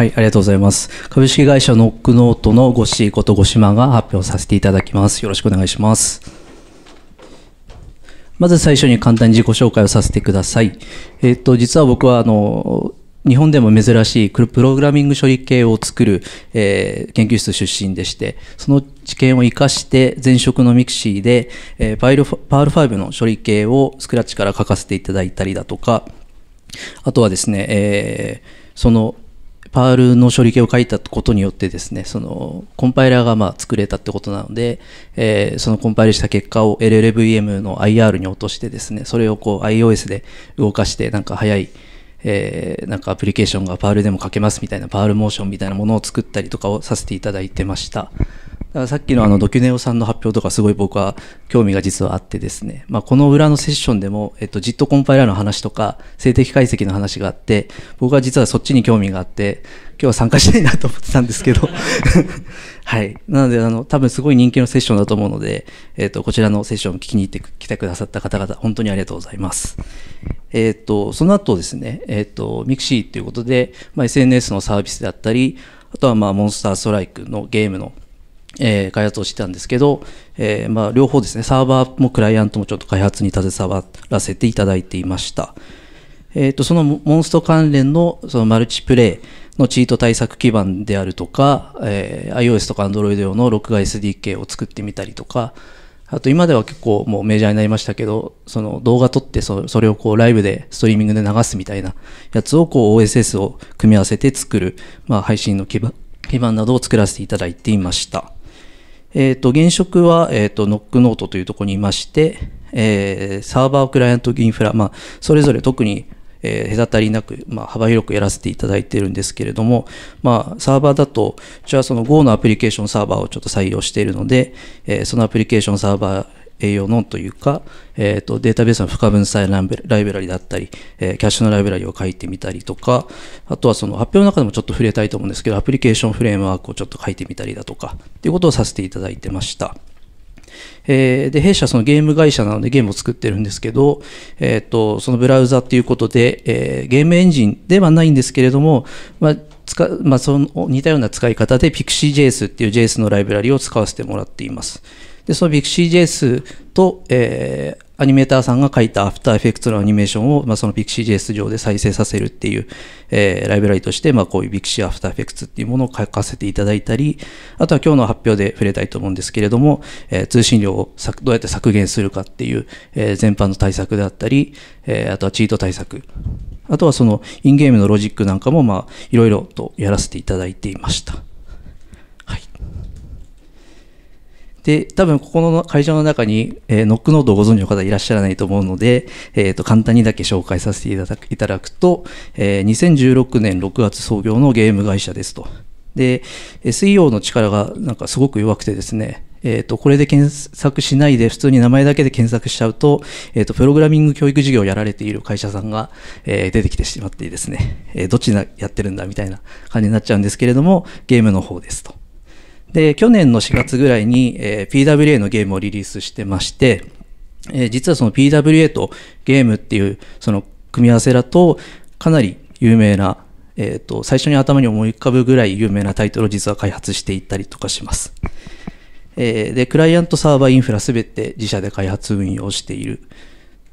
はい、ありがとうございます。株式会社ノックノートのごしことご島が発表させていただきます。よろしくお願いします。まず最初に簡単に自己紹介をさせてください。えっ、と、実は僕は、あの、日本でも珍しいプログラミング処理系を作る、えー、研究室出身でして、その知見を活かして前職のミクシーで、えー、パーパール5の処理系をスクラッチから書かせていただいたりだとか、あとはですね、えー、そのパールの処理系を書いたことによってですね、そのコンパイラーがまあ作れたってことなので、えー、そのコンパイルした結果を LLVM の IR に落としてですね、それをこう iOS で動かして、なんか早い、えー、なんかアプリケーションがパールでも書けますみたいな、パールモーションみたいなものを作ったりとかをさせていただいてました。だからさっきのあのドキュネオさんの発表とかすごい僕は興味が実はあってですね、まあ、この裏のセッションでも、えっと、ジットコンパイラーの話とか静的解析の話があって僕は実はそっちに興味があって今日は参加したいなと思ってたんですけど はいなのであの多分すごい人気のセッションだと思うので、えっと、こちらのセッション聞きに行ってきてくださった方々本当にありがとうございますえっとその後ですねえっとミクシーということで、まあ、SNS のサービスであったりあとはまあモンスターストライクのゲームのえー、開発をしてたんですけど、えー、まあ、両方ですね、サーバーもクライアントもちょっと開発に携わらせていただいていました。えっ、ー、と、そのモンスト関連のそのマルチプレイのチート対策基盤であるとか、え iOS とか Android 用の録画 SDK を作ってみたりとか、あと今では結構もうメジャーになりましたけど、その動画撮ってそそれをこうライブでストリーミングで流すみたいなやつをこう OSS を組み合わせて作る、まあ、配信の基盤基盤などを作らせていただいていました。えっ、ー、と、現職は、えっ、ー、と、ノックノートというところにいまして、えー、サーバー、クライアント、インフラ、まあ、それぞれ特に、えー、隔たりなく、まあ、幅広くやらせていただいているんですけれども、まあ、サーバーだと、うちはその Go のアプリケーションサーバーをちょっと採用しているので、えー、そのアプリケーションサーバー栄養のというか、えーと、データベースの不可分散ライブラリだったり、えー、キャッシュのライブラリを書いてみたりとか、あとはその発表の中でもちょっと触れたいと思うんですけど、アプリケーションフレームワークをちょっと書いてみたりだとか、っていうことをさせていただいてました。えー、で、弊社そのゲーム会社なのでゲームを作ってるんですけど、えっ、ー、と、そのブラウザっていうことで、えー、ゲームエンジンではないんですけれども、まあ、使まあ、その似たような使い方で PixieJS っていう JS のライブラリを使わせてもらっています。で、その PixieJS と、えー、アニメーターさんが書いたアフターエフェクトのアニメーションを、まあ、その PixieJS 上で再生させるっていう、えー、ライブラリとして、まあ、こういうビ i x i e After Effects っていうものを書かせていただいたり、あとは今日の発表で触れたいと思うんですけれども、えー、通信量をどうやって削減するかっていう、えー、全般の対策であったり、えー、あとはチート対策。あとはそのインゲームのロジックなんかも、まあ、いろいろとやらせていただいていました。で、多分ここの会場の中に、えー、ノックノードをご存知の方いらっしゃらないと思うので、えー、と簡単にだけ紹介させていただくと、えー、2016年6月創業のゲーム会社ですと。で、SEO の力がなんかすごく弱くてですね、えっ、ー、と、これで検索しないで普通に名前だけで検索しちゃうと、えっ、ー、と、プログラミング教育事業をやられている会社さんが、えー、出てきてしまってですね、えどっちやってるんだみたいな感じになっちゃうんですけれども、ゲームの方ですと。で、去年の4月ぐらいに、えー、PWA のゲームをリリースしてまして、えー、実はその PWA とゲームっていうその組み合わせだとかなり有名な、えーと、最初に頭に思い浮かぶぐらい有名なタイトルを実は開発していったりとかします。えー、で、クライアントサーバーインフラすべて自社で開発運用している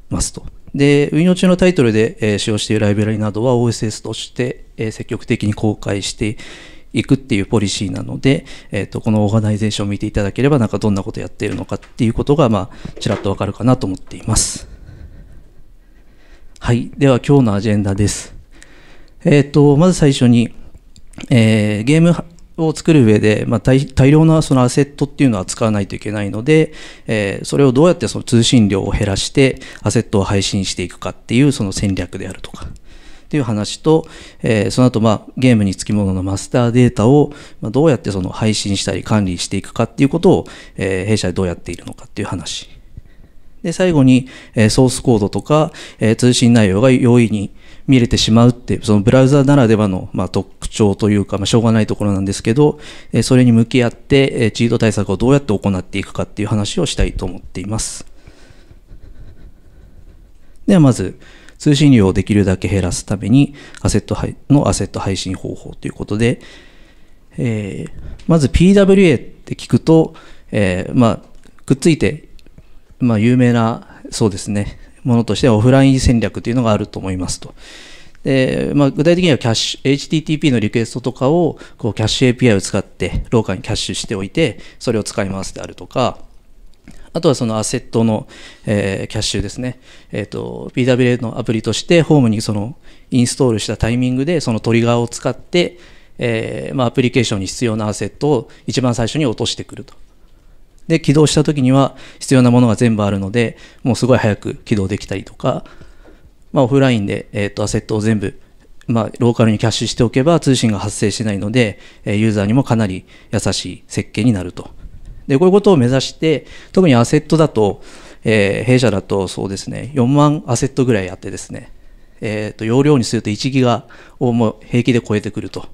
ますと。で、運用中のタイトルで、えー、使用しているライブラリなどは OSS として、えー、積極的に公開していくっていうポリシーなので、えー、とこのオーガナイゼーションを見ていただければなんかどんなことやっているのかっていうことが、まあ、ちらっとわかるかなと思っています。はい。では今日のアジェンダです。えっ、ー、と、まず最初に、えー、ゲームを作る上で、まあ、大量なそのアセットっていうのは使わないといけないので、えー、それをどうやってその通信量を減らしてアセットを配信していくかっていうその戦略であるとか。っていう話と、えー、その後、まあ、ゲームにつきもののマスターデータを、まあ、どうやってその配信したり管理していくかっていうことを、えー、弊社でどうやっているのかっていう話。で、最後に、えー、ソースコードとか、えー、通信内容が容易に見れてしまうってう、そのブラウザならではの、まあ、特徴というか、まあ、しょうがないところなんですけど、えー、それに向き合って、えー、チート対策をどうやって行っていくかっていう話をしたいと思っています。ではまず、通信量をできるだけ減らすためにアセットのアセット配信方法ということで、えー、まず PWA って聞くと、えー、まあ、くっついて、まあ、有名な、そうですね、ものとしてはオフライン戦略というのがあると思いますと。でまあ、具体的にはキャッシュ HTTP のリクエストとかをこうキャッシュ API を使ってローカルにキャッシュしておいてそれを使いますであるとかあとはそのアセットの、えー、キャッシュですね、えーと、PWA のアプリとしてホームにそのインストールしたタイミングでそのトリガーを使って、えーまあ、アプリケーションに必要なアセットを一番最初に落としてくると。で、起動した時には必要なものが全部あるので、もうすごい早く起動できたりとか、まあ、オフラインで、えーと、とアセットを全部、まあ、ローカルにキャッシュしておけば通信が発生しないので、ユーザーにもかなり優しい設計になると。でこういうことを目指して特にアセットだと、えー、弊社だとそうですね4万アセットぐらいあってですね、えーと、容量にすると1ギガをもう平気で超えてくると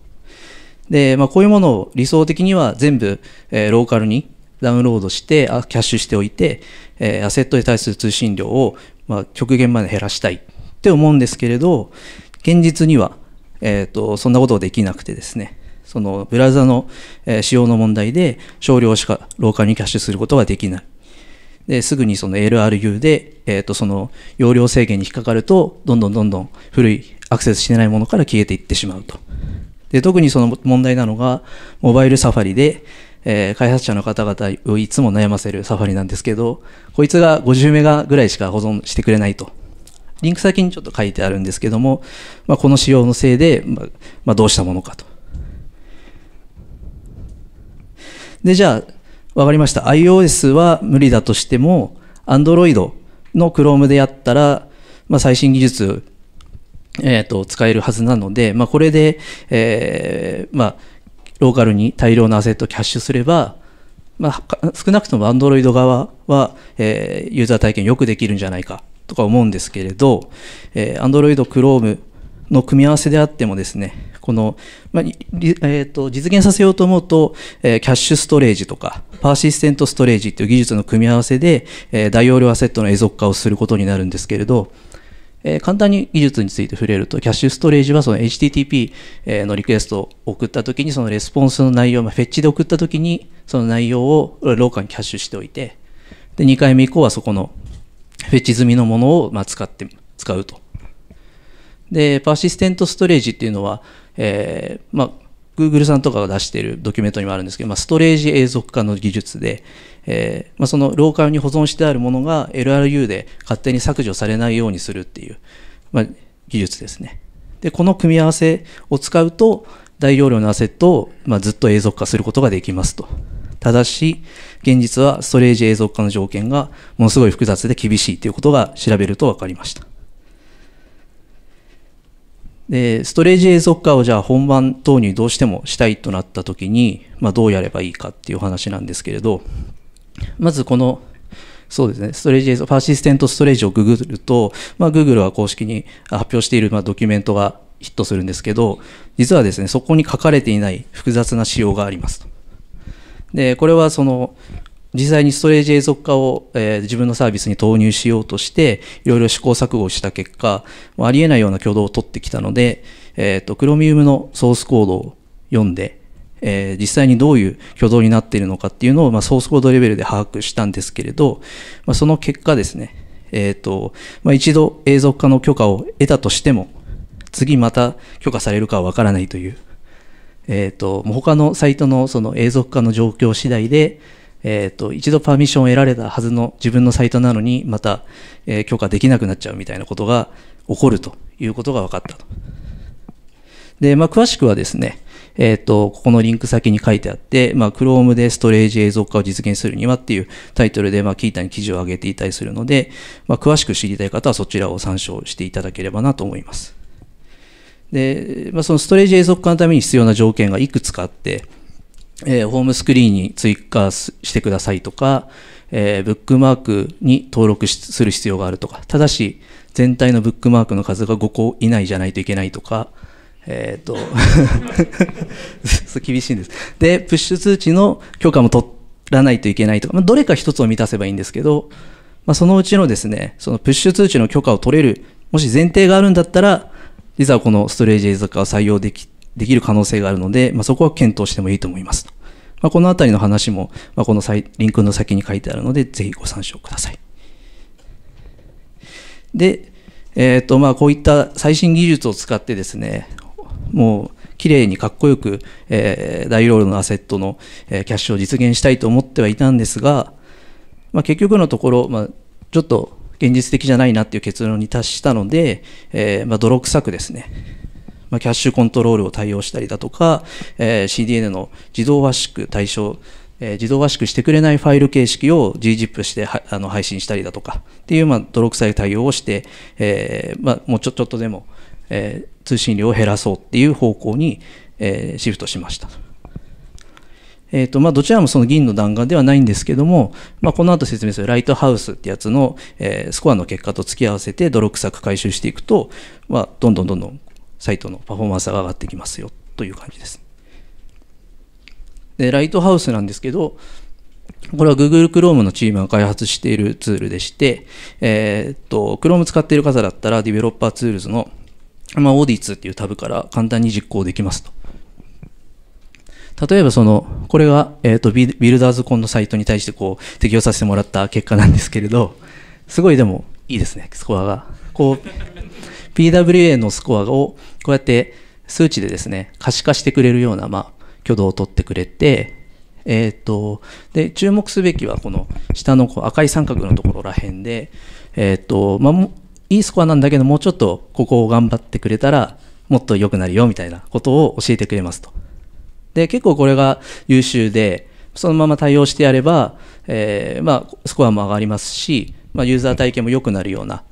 で、まあ、こういうものを理想的には全部、えー、ローカルにダウンロードしてキャッシュしておいて、えー、アセットに対する通信量を、まあ、極限まで減らしたいって思うんですけれど現実には、えーと、そんなことできなくてですねそのブラウザの、え仕様の問題で少量しかローカルにキャッシュすることができない。ですぐにその LRU で、えー、とその容量制限に引っかかるとどんどんどんどん古いアクセスしてないものから消えていってしまうと。で特にその問題なのがモバイルサファリで、えー、開発者の方々をいつも悩ませるサファリなんですけどこいつが50メガぐらいしか保存してくれないと。リンク先にちょっと書いてあるんですけども、まあ、この仕様のせいで、まあ、まあ、どうしたものかと。で、じゃあ、わかりました。iOS は無理だとしても、Android の Chrome でやったら、まあ、最新技術、えっ、ー、と、使えるはずなので、まあ、これで、えー、まあ、ローカルに大量のアセットをキャッシュすれば、まあ、少なくとも Android 側は、えー、ユーザー体験よくできるんじゃないかとか思うんですけれど、えー、Android、Chrome の組み合わせであってもですね、この、まあえーと、実現させようと思うと、えー、キャッシュストレージとか、パーシステントストレージという技術の組み合わせで、えー、大容量アセットの永続化をすることになるんですけれど、えー、簡単に技術について触れると、キャッシュストレージはその HTTP のリクエストを送ったときに、そのレスポンスの内容、まあ、フェッチで送ったときに、その内容をローカにキャッシュしておいて、で、2回目以降はそこのフェッチ済みのものをまあ使って、使うと。で、パーシステントストレージっていうのは、えー、まあ、Google さんとかが出しているドキュメントにもあるんですけど、まあ、ストレージ永続化の技術で、えー、まあ、そのローカルに保存してあるものが LRU で勝手に削除されないようにするっていう、まあ、技術ですね。で、この組み合わせを使うと、大容量のアセットを、まずっと永続化することができますと。ただし、現実はストレージ永続化の条件がものすごい複雑で厳しいということが調べると分かりました。でストレージ映像化をじゃあ本番投入どうしてもしたいとなった時に、まあ、どうやればいいかっていう話なんですけれどまずこのそうですね、ストレージ映像、パーシステントストレージをググると、まあ、Google は公式に発表している、まあ、ドキュメントがヒットするんですけど、実はですね、そこに書かれていない複雑な仕様がありますと。で、これはその、実際にストレージ永続化を、えー、自分のサービスに投入しようとして、いろいろ試行錯誤した結果、ありえないような挙動を取ってきたので、えっ、ー、と、Chromium のソースコードを読んで、えー、実際にどういう挙動になっているのかっていうのを、まあ、ソースコードレベルで把握したんですけれど、まあ、その結果ですね、えっ、ー、と、まあ、一度永続化の許可を得たとしても、次また許可されるかはわからないという、えっ、ー、と、他のサイトのその永続化の状況次第で、えっ、ー、と、一度パーミッションを得られたはずの自分のサイトなのに、また、えー、許可できなくなっちゃうみたいなことが起こるということが分かったと。で、まあ、詳しくはですね、えっ、ー、と、ここのリンク先に書いてあって、まあ、Chrome でストレージ永続化を実現するにはっていうタイトルで、まあ、キータに記事を上げていたりするので、まあ、詳しく知りたい方はそちらを参照していただければなと思います。で、まあ、そのストレージ永続化のために必要な条件がいくつかあって、えー、ホームスクリーンに追加してくださいとか、えー、ブックマークに登録する必要があるとか、ただし、全体のブックマークの数が5個以内じゃないといけないとか、えっ、と 厳しいんです。で、プッシュ通知の許可も取らないといけないとか、まあ、どれか一つを満たせばいいんですけど、まあ、そのうちのですね、そのプッシュ通知の許可を取れる、もし前提があるんだったら、実はこのストレージエイズ化を採用できできる可能性があるので、まあ、そこは検討してもいいと思います。まあ、この辺りの話も、まあ、このリンクの先に書いてあるので、ぜひご参照ください。で、えっ、ー、と、まあ、こういった最新技術を使ってですね、もう、綺麗にかっこよく、えー、大ー量のアセットの、えー、キャッシュを実現したいと思ってはいたんですが、まあ、結局のところ、まあ、ちょっと現実的じゃないなっていう結論に達したので、えーまあ、泥臭くですね、まあ、キャッシュコントロールを対応したりだとか、えー、CDN の自動圧縮対象、えー、自動圧縮してくれないファイル形式を gzip してはあの配信したりだとかっていう、まあ、泥臭い対応をして、えーまあ、もうちょちょっとでも、えー、通信量を減らそうっていう方向に、えー、シフトしました。えーとまあ、どちらもその銀の弾丸ではないんですけども、まあ、この後説明するライトハウスってやつの、えー、スコアの結果と付き合わせて泥臭く回収していくと、まあ、どんどんどんどんサイトのパフォーマンスが上がってきますよという感じです。で、ライトハウスなんですけど、これは Google Chrome のチームが開発しているツールでして、えー、っと、Chrome 使っている方だったら、ディベロッパーツールズの、まあ、オーディツっていうタブから簡単に実行できますと。例えばその、これが、えっ、と、ビルダーズコンのサイトに対してこう、適用させてもらった結果なんですけれど、すごいでもいいですね、スコアが。こう、PWA のスコアをこうやって数値でですね、可視化してくれるような、まあ、挙動をとってくれて、えっ、と、で、注目すべきはこの下のこう赤い三角のところらへんで、えっ、と、まあ、いいスコアなんだけど、もうちょっとここを頑張ってくれたら、もっと良くなるよみたいなことを教えてくれますと。で、結構これが優秀で、そのまま対応してやれば、えー、まあ、スコアも上がりますし、まあ、ユーザー体験も良くなるような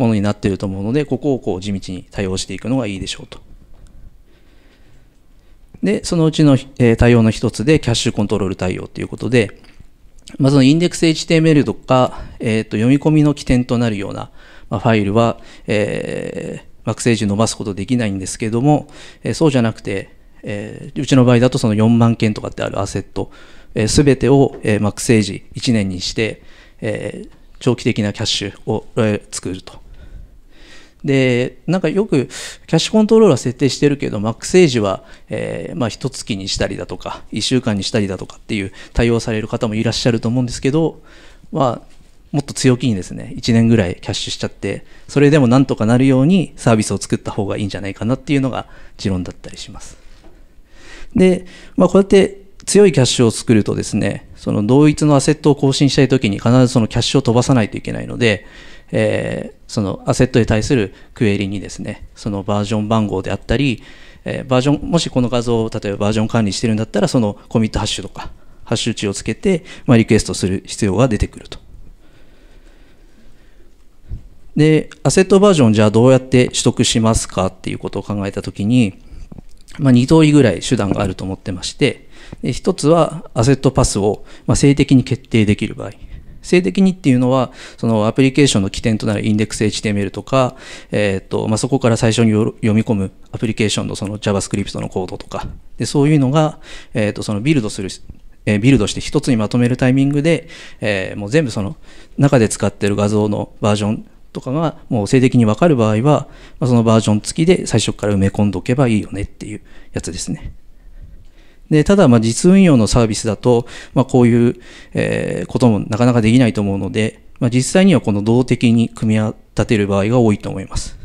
ものになっていると思うので、ここをこう地道に対応していくのがいいでしょうと。で、そのうちの、えー、対応の一つで、キャッシュコントロール対応ということで、まあ、そのインデックス HTML とか、えー、と読み込みの起点となるような、まあ、ファイルは、えー、惑星時伸ばすことできないんですけども、えー、そうじゃなくて、えー、うちの場合だとその4万件とかってあるアセット、えー、全てを、えー、惑星時1年にして、えー、長期的なキャッシュを、えー、作ると。でなんかよくキャッシュコントロールは設定してるけどマックスエジは、えー、まあ1月にしたりだとか1週間にしたりだとかっていう対応される方もいらっしゃると思うんですけど、まあ、もっと強気にですね1年ぐらいキャッシュしちゃってそれでもなんとかなるようにサービスを作った方がいいんじゃないかなっていうのが持論だったりします。で、まあ、こうやって強いキャッシュを作るとですねその同一のアセットを更新したい時に必ずそのキャッシュを飛ばさないといけないのでえー、そのアセットに対するクエリにですねそのバージョン番号であったり、えー、バージョンもしこの画像を例えばバージョン管理してるんだったらそのコミットハッシュとかハッシュ値をつけて、まあ、リクエストする必要が出てくると。でアセットバージョンじゃあどうやって取得しますかっていうことを考えたときに、まあ、2通りぐらい手段があると思ってまして1つはアセットパスを、まあ、性的に決定できる場合性的にっていうのは、そのアプリケーションの起点となるインデックス HTML とか、えっ、ー、と、まあ、そこから最初に読み込むアプリケーションのその JavaScript のコードとか、で、そういうのが、えっ、ー、と、そのビルドする、えー、ビルドして一つにまとめるタイミングで、えもう全部その中で使ってる画像のバージョンとかがもう性的にわかる場合は、まあ、そのバージョン付きで最初から埋め込んでおけばいいよねっていうやつですね。で、ただ、ま実運用のサービスだと、まあ、こういう、えこともなかなかできないと思うので、まあ、実際にはこの動的に組み立てる場合が多いと思います。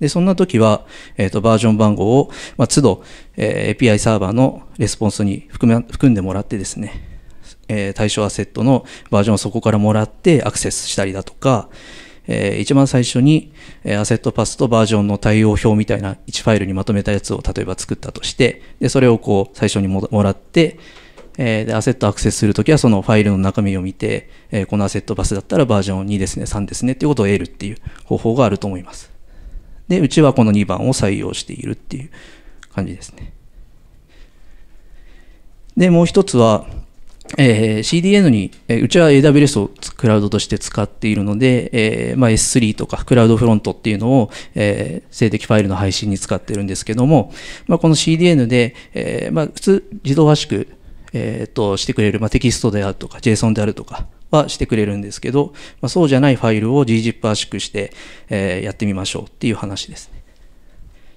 で、そんな時は、えっ、ー、と、バージョン番号を、まあ、都度、えー、API サーバーのレスポンスに含め、含んでもらってですね、えー、対象アセットのバージョンをそこからもらってアクセスしたりだとか、えー、一番最初に、えー、アセットパスとバージョンの対応表みたいな1ファイルにまとめたやつを例えば作ったとして、で、それをこう最初にもらって、えー、で、アセットアクセスするときはそのファイルの中身を見て、えー、このアセットパスだったらバージョン2ですね、3ですねっていうことを得るっていう方法があると思います。で、うちはこの2番を採用しているっていう感じですね。で、もう一つは、えー、CDN に、えー、うちは AWS をクラウドとして使っているので、えーまあ、S3 とかクラウドフロントっていうのを、えー、静的ファイルの配信に使ってるんですけども、まあ、この CDN で、えーまあ、普通自動圧縮、えー、としてくれる、まあ、テキストであるとか JSON であるとかはしてくれるんですけど、まあ、そうじゃないファイルを gzip 圧縮して、えー、やってみましょうっていう話ですね。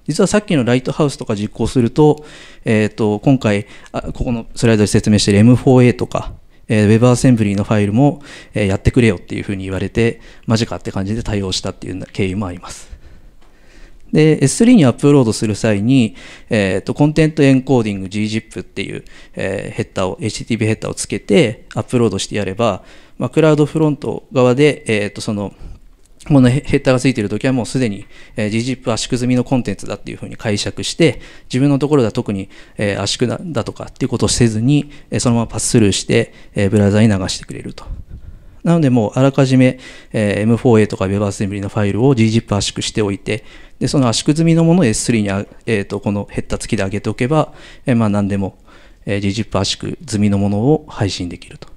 実はさっきのライトハウスとか実行すると、えっ、ー、と、今回あ、ここのスライドで説明している M4A とか、えー、WebAssembly のファイルも、えー、やってくれよっていうふうに言われて、マジかって感じで対応したっていう経緯もあります。で、S3 にアップロードする際に、えっ、ー、と、コンテントエンコーディング gzip っていう、えー、ヘッダーを、HTTP ヘッダーをつけてアップロードしてやれば、まあ、クラウドフロント側で、えっ、ー、と、その、このヘッダーが付いている時はもうすでに GZIP 圧縮済みのコンテンツだっていうふうに解釈して自分のところでは特に圧縮だとかっていうことをせずにそのままパススルーしてブラウザに流してくれると。なのでもうあらかじめ M4A とか WebAssembly のファイルを GZIP 圧縮しておいてでその圧縮済みのものを S3 に、えー、とこのヘッダー付きで上げておけば、えまあ何でも GZIP 圧縮済みのものを配信できると。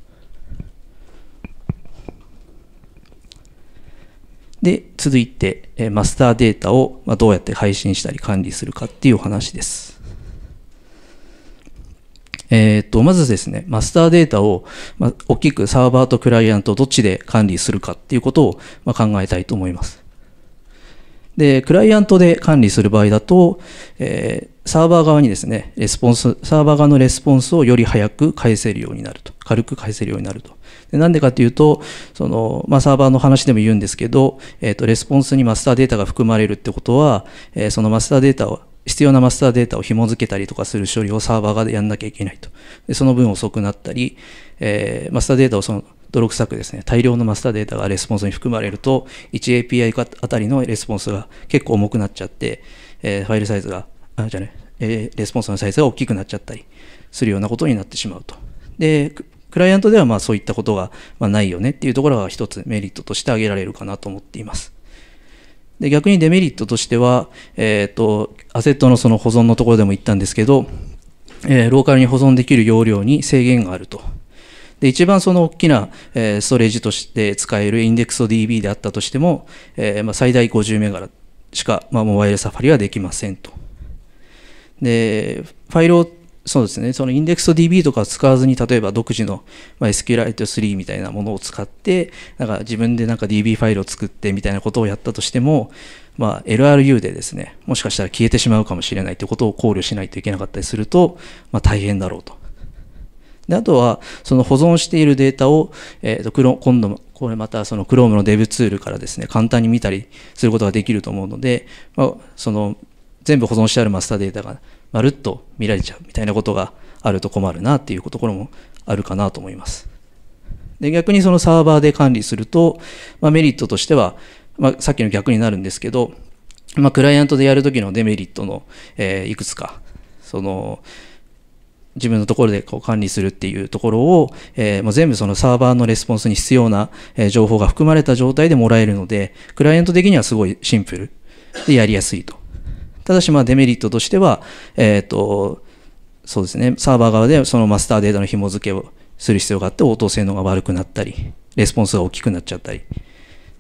で、続いて、えマスターデータをまどうやって配信したり管理するかっていう話です。えっ、と、まずですね、マスターデータを、ま大きくサーバーとクライアントどっちで管理するかっていうことを、ま考えたいと思います。で、クライアントで管理する場合だと、えー、サーバー側にですね、レスポンス、サーバー側のレスポンスをより早く返せるようになると。軽く返せるようになると。なんでかっていうと、その、まあ、サーバーの話でも言うんですけど、えっ、ー、と、レスポンスにマスターデータが含まれるってことは、えー、そのマスターデータを、必要なマスターデータを紐付けたりとかする処理をサーバーがやんなきゃいけないと。でその分遅くなったり、えー、マスターデータをその、泥臭くですね、大量のマスターデータがレスポンスに含まれると、1API あたりのレスポンスが結構重くなっちゃって、えー、ファイルサイズが、あ、じゃね、えー、レスポンスのサイズが大きくなっちゃったりするようなことになってしまうと。で、クライアントではまあそういったことがまないよねっていうところが一つメリットとして挙げられるかなと思っています。で逆にデメリットとしては、えーと、アセットのその保存のところでも言ったんですけど、えー、ローカルに保存できる容量に制限があると。で一番その大きな、えー、ストレージとして使えるインデックス DB であったとしても、えー、まあ、最大50メガしか、まあ、モバイルサファリはできませんと。でファイルをそうですね。そのインデックス DB とか使わずに、例えば独自の、ま SQLite3 みたいなものを使って、なんか自分でなんか DB ファイルを作ってみたいなことをやったとしても、まあ、LRU でですね、もしかしたら消えてしまうかもしれないということを考慮しないといけなかったりすると、まあ大変だろうと。で、あとは、その保存しているデータを、えっ、ー、と、今度、も、これまたその Chrome の Dev ツールからですね、簡単に見たりすることができると思うので、まあ、その、全部保存してあるマスターデータがまるっと見られちゃうみたいなことがあると困るなっていうところもあるかなと思います。で逆にそのサーバーで管理すると、まあ、メリットとしては、まあ、さっきの逆になるんですけど、まあ、クライアントでやるときのデメリットの、えー、いくつかその自分のところでこう管理するっていうところを、えー、もう全部そのサーバーのレスポンスに必要な、え情報が含まれた状態でもらえるので、クライアント的にはすごいシンプルでやりやすいとただし、まあ、デメリットとしては、えっ、ー、と、そうですね、サーバー側でそのマスターデータの紐付けをする必要があって、応答性能が悪くなったり、レスポンスが大きくなっちゃったり。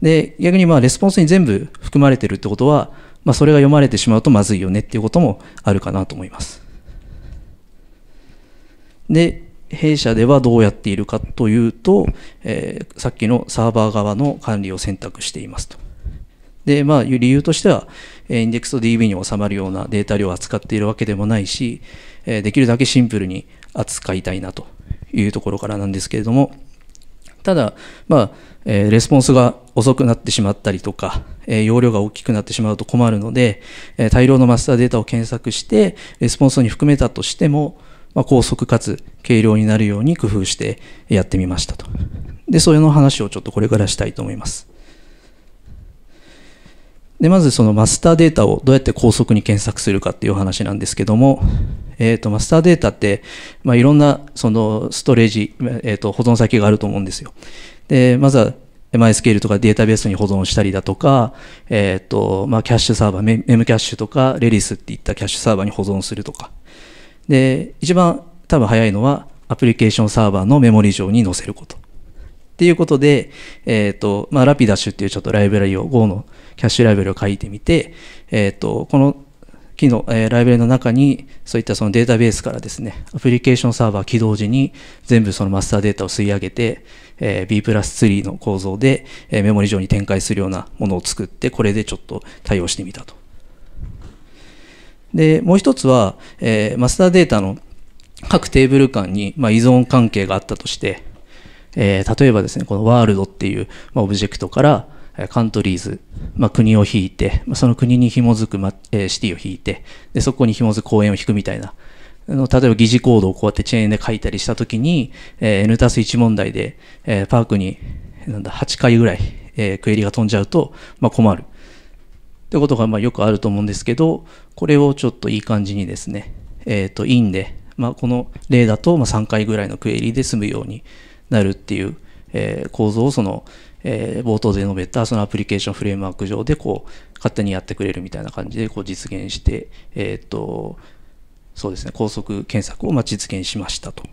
で、逆にまあ、レスポンスに全部含まれてるってことは、まあ、それが読まれてしまうとまずいよねっていうこともあるかなと思います。で、弊社ではどうやっているかというと、えー、さっきのサーバー側の管理を選択していますと。で、まあ、理由としては、インデックスと DB に収まるようなデータ量を扱っているわけでもないし、えできるだけシンプルに扱いたいなというところからなんですけれども、ただ、まあ、えレスポンスが遅くなってしまったりとか、え容量が大きくなってしまうと困るので、え大量のマスターデータを検索して、レスポンスに含めたとしても、まあ、高速かつ軽量になるように工夫してやってみましたと。で、それの話をちょっとこれからしたいと思います。でまずそのマスターデータをどうやって高速に検索するかっていう話なんですけども、えーと、マスターデータって、まあ、いろんなそのストレージ、えーと、と保存先があると思うんですよ。でまずは MySQL とかデータベースに保存したりだとか、えっ、ー、と、まあ、キャッシュサーバー、メムキャッシュとか、レリスっていったキャッシュサーバーに保存するとか。で、一番多分早いのは、アプリケーションサーバーのメモリ上に載せること。っていうことで、えっ、ー、と、まあ、ラピダッシュっていうちょっとライブラリを Go のキャッシュライブルを書いてみて、えっ、ー、と、この機能、えー、ライブラリの中に、そういったそのデータベースからですね、アプリケーションサーバー起動時に全部そのマスターデータを吸い上げて、えー、B プラス3の構造で、えー、メモリ上に展開するようなものを作って、これでちょっと対応してみたと。で、もう一つは、えー、マスターデータの各テーブル間に、まあ、依存関係があったとして、えー、例えばですね、このワールドっていう、まあ、オブジェクトから、カントリーズ、まあ、国を引いて、その国に紐づく、まえシティを引いてで、そこに紐づく公園を引くみたいな、あの例えば疑似コードをこうやってチェーンで書いたりしたときに、えー、N たす1問題で、えー、パークになんだ8回ぐらい、えー、クエリが飛んじゃうと、まあ、困る。ってことがまあよくあると思うんですけど、これをちょっといい感じにですね、えっ、ー、と、インで、まあ、この例だとまあ3回ぐらいのクエリで済むようになるっていう、えー、構造をその、えー、冒頭で述べたそのアプリケーションフレームワーク上でこう勝手にやってくれるみたいな感じでこう実現して、えー、っとそうですね高速検索をま実現しましたと。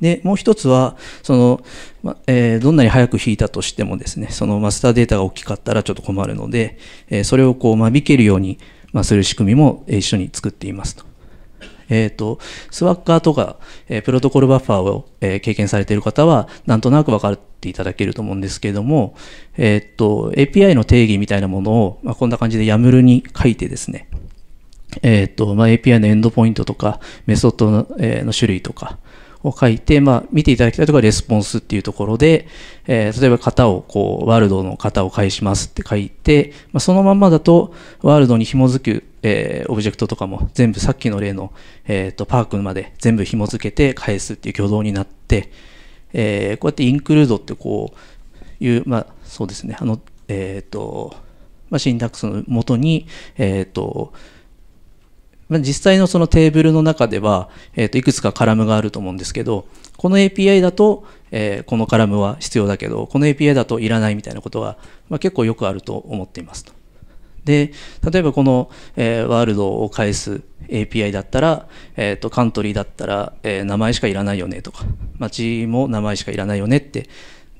で、もう一つは、その、まえー、どんなに早く引いたとしてもですね、そのマスターデータが大きかったらちょっと困るので、えー、それをこう間引けるように、まする仕組みも一緒に作っていますと。えっ、ー、と、スワッカーとか、えー、プロトコルバッファーを、えー、経験されている方は、なんとなく分かっていただけると思うんですけれども、えっ、ー、と、API の定義みたいなものを、まあ、こんな感じで YAML に書いてですね、えっ、と、まあ、API のエンドポイントとか、メソッドの,、えの種類とか、を書いて、まあ、見ていただきたいところはレスポンスっていうところで、えー、例えば型をこう、ワールドの型を返しますって書いて、まあ、そのままだと、ワールドに紐づく、えー、オブジェクトとかも全部さっきの例の、えっ、ー、と、パークまで全部紐づけて返すっていう挙動になって、えー、こうやってインクルードってこういう、まあ、そうですね、あの、えっ、と、まあ、シンタックスのもとに、えっ、と、実際のそのテーブルの中では、えー、といくつかカラムがあると思うんですけどこの API だと、えー、このカラムは必要だけどこの API だといらないみたいなことは、まあ、結構よくあると思っていますと。で例えばこの、えー、ワールドを返す API だったら、えーと、とカントリーだったら、えー、名前しかいらないよねとか街も名前しかいらないよねって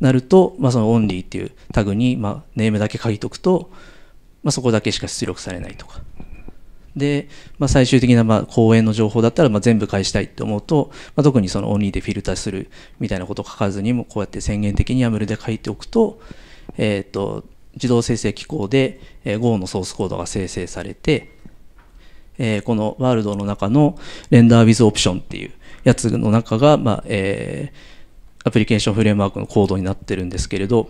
なると、まあ、そのオンリーっていうタグに、まあ、ネームだけ書いとくと、まあ、そこだけしか出力されないとかで、まあ、最終的なまあ講演の情報だったらまあ全部返したいと思うと、まあ、特にそのオンリーでフィルターするみたいなことを書かずにもこうやって宣言的に YAML で書いておくと,、えーと、自動生成機構で Go のソースコードが生成されて、えー、このワールドの中のレンダー with オプションっていうやつの中が、まあえー、アプリケーションフレームワークのコードになってるんですけれど、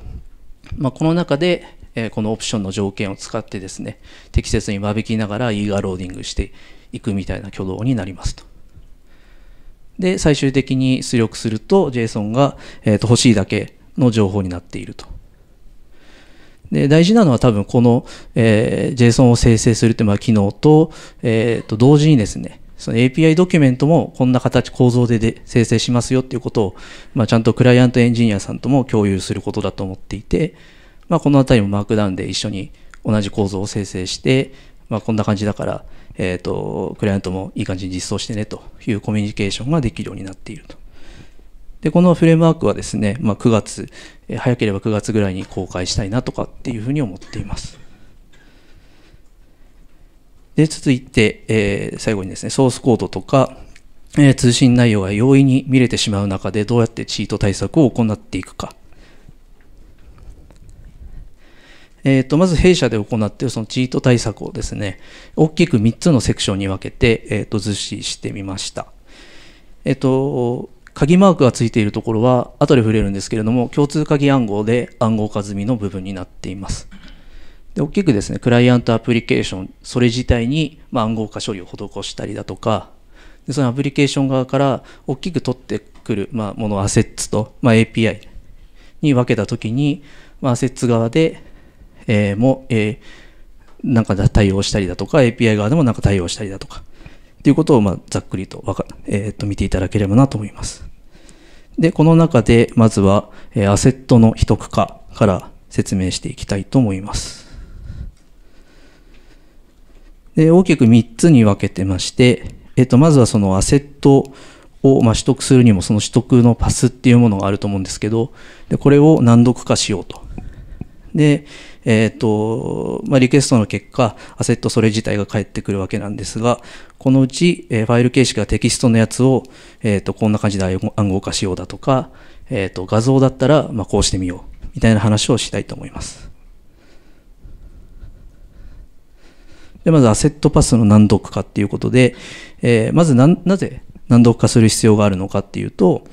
まあ、この中で、えこのオプションの条件を使ってですね、適切に間引きながら E がローディングしていくみたいな挙動になりますと。で、最終的に出力すると JSON が、えー、と欲しいだけの情報になっていると。で大事なのは多分この、えー、JSON を生成するってまあ機能と,、えー、と同時にですねその API ドキュメントもこんな形構造でで生成しますよっていうことを、まあ、ちゃんとクライアントエンジニアさんとも共有することだと思っていてまあ、この辺りもマークダウンで一緒に同じ構造を生成して、まあ、こんな感じだから、えーと、クライアントもいい感じに実装してねというコミュニケーションができるようになっていると。でこのフレームワークはですね、まあ、9月、早ければ9月ぐらいに公開したいなとかっていうふうに思っています。で続いて、えー、最後にですねソースコードとか、えー、通信内容が容易に見れてしまう中でどうやってチート対策を行っていくかえー、とまず弊社で行っているそのチート対策をですね、大きく3つのセクションに分けて、えー、と図示してみました。えっ、ー、と、鍵マークがついているところは、後で触れるんですけれども、共通鍵暗号で暗号化済みの部分になっています。で大きくですね、クライアントアプリケーション、それ自体に、ま暗号化処理を施したりだとか、でそのアプリケーション側から大きく取ってくる、まあ、ものアセッツと、まあ、API に分けたときに、まあ、アセッツ側で、えー、も、えー、なんか対応したりだとか、API 側でもなんか対応したりだとか、っていうことを、まあ、ざっくりとわか、えー、っと見ていただければなと思います。で、この中で、まずは、えアセットの秘匿化から説明していきたいと思います。で、大きく3つに分けてまして、えっと、まずはそのアセットを、まあ、取得するにも、その取得のパスっていうものがあると思うんですけど、でこれを難読化しようと。で、えっ、ー、と、まあ、リクエストの結果、アセットそれ自体が返ってくるわけなんですが、このうち、えー、ファイル形式がテキストのやつを、えっ、ー、と、こんな感じで暗号化しようだとか、えっ、と、画像だったら、まあ、こうしてみよう、みたいな話をしたいと思います。で、まずアセットパスの難読化っていうことで、えまずな、なぜ難読化する必要があるのかっていうと、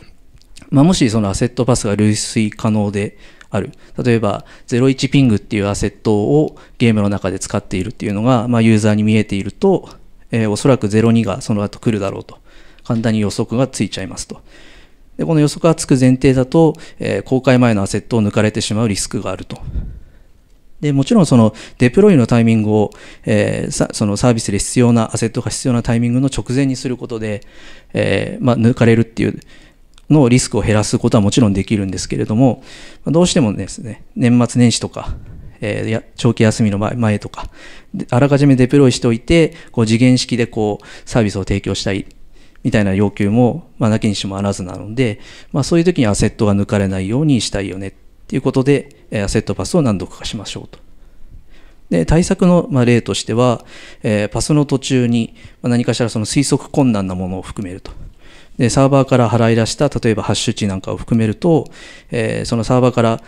まあ、もしそのアセットパスが類推可能で、ある例えば01ピングっていうアセットをゲームの中で使っているっていうのが、まあ、ユーザーに見えていると、えー、おそらく02がその後来るだろうと簡単に予測がついちゃいますとでこの予測がつく前提だと、えー、公開前のアセットを抜かれてしまうリスクがあるとでもちろんそのデプロイのタイミングを、えー、そのサービスで必要なアセットが必要なタイミングの直前にすることで、えーまあ、抜かれるっていうのリスクを減らすことはもちろんできるんですけれども、どうしてもですね、年末年始とか、えー、長期休みの前とか、あらかじめデプロイしておいて、こう次元式でこうサービスを提供したいみたいな要求も、まあ、なきにしもあらずなので、まあ、そういう時にアセットが抜かれないようにしたいよねっていうことで、アセットパスを何度かしましょうと。で、対策の、ま例としては、えー、パスの途中に、ま何かしらその推測困難なものを含めると。でサーバーから払い出した例えばハッシュ値なんかを含めると、えー、そのサーバーから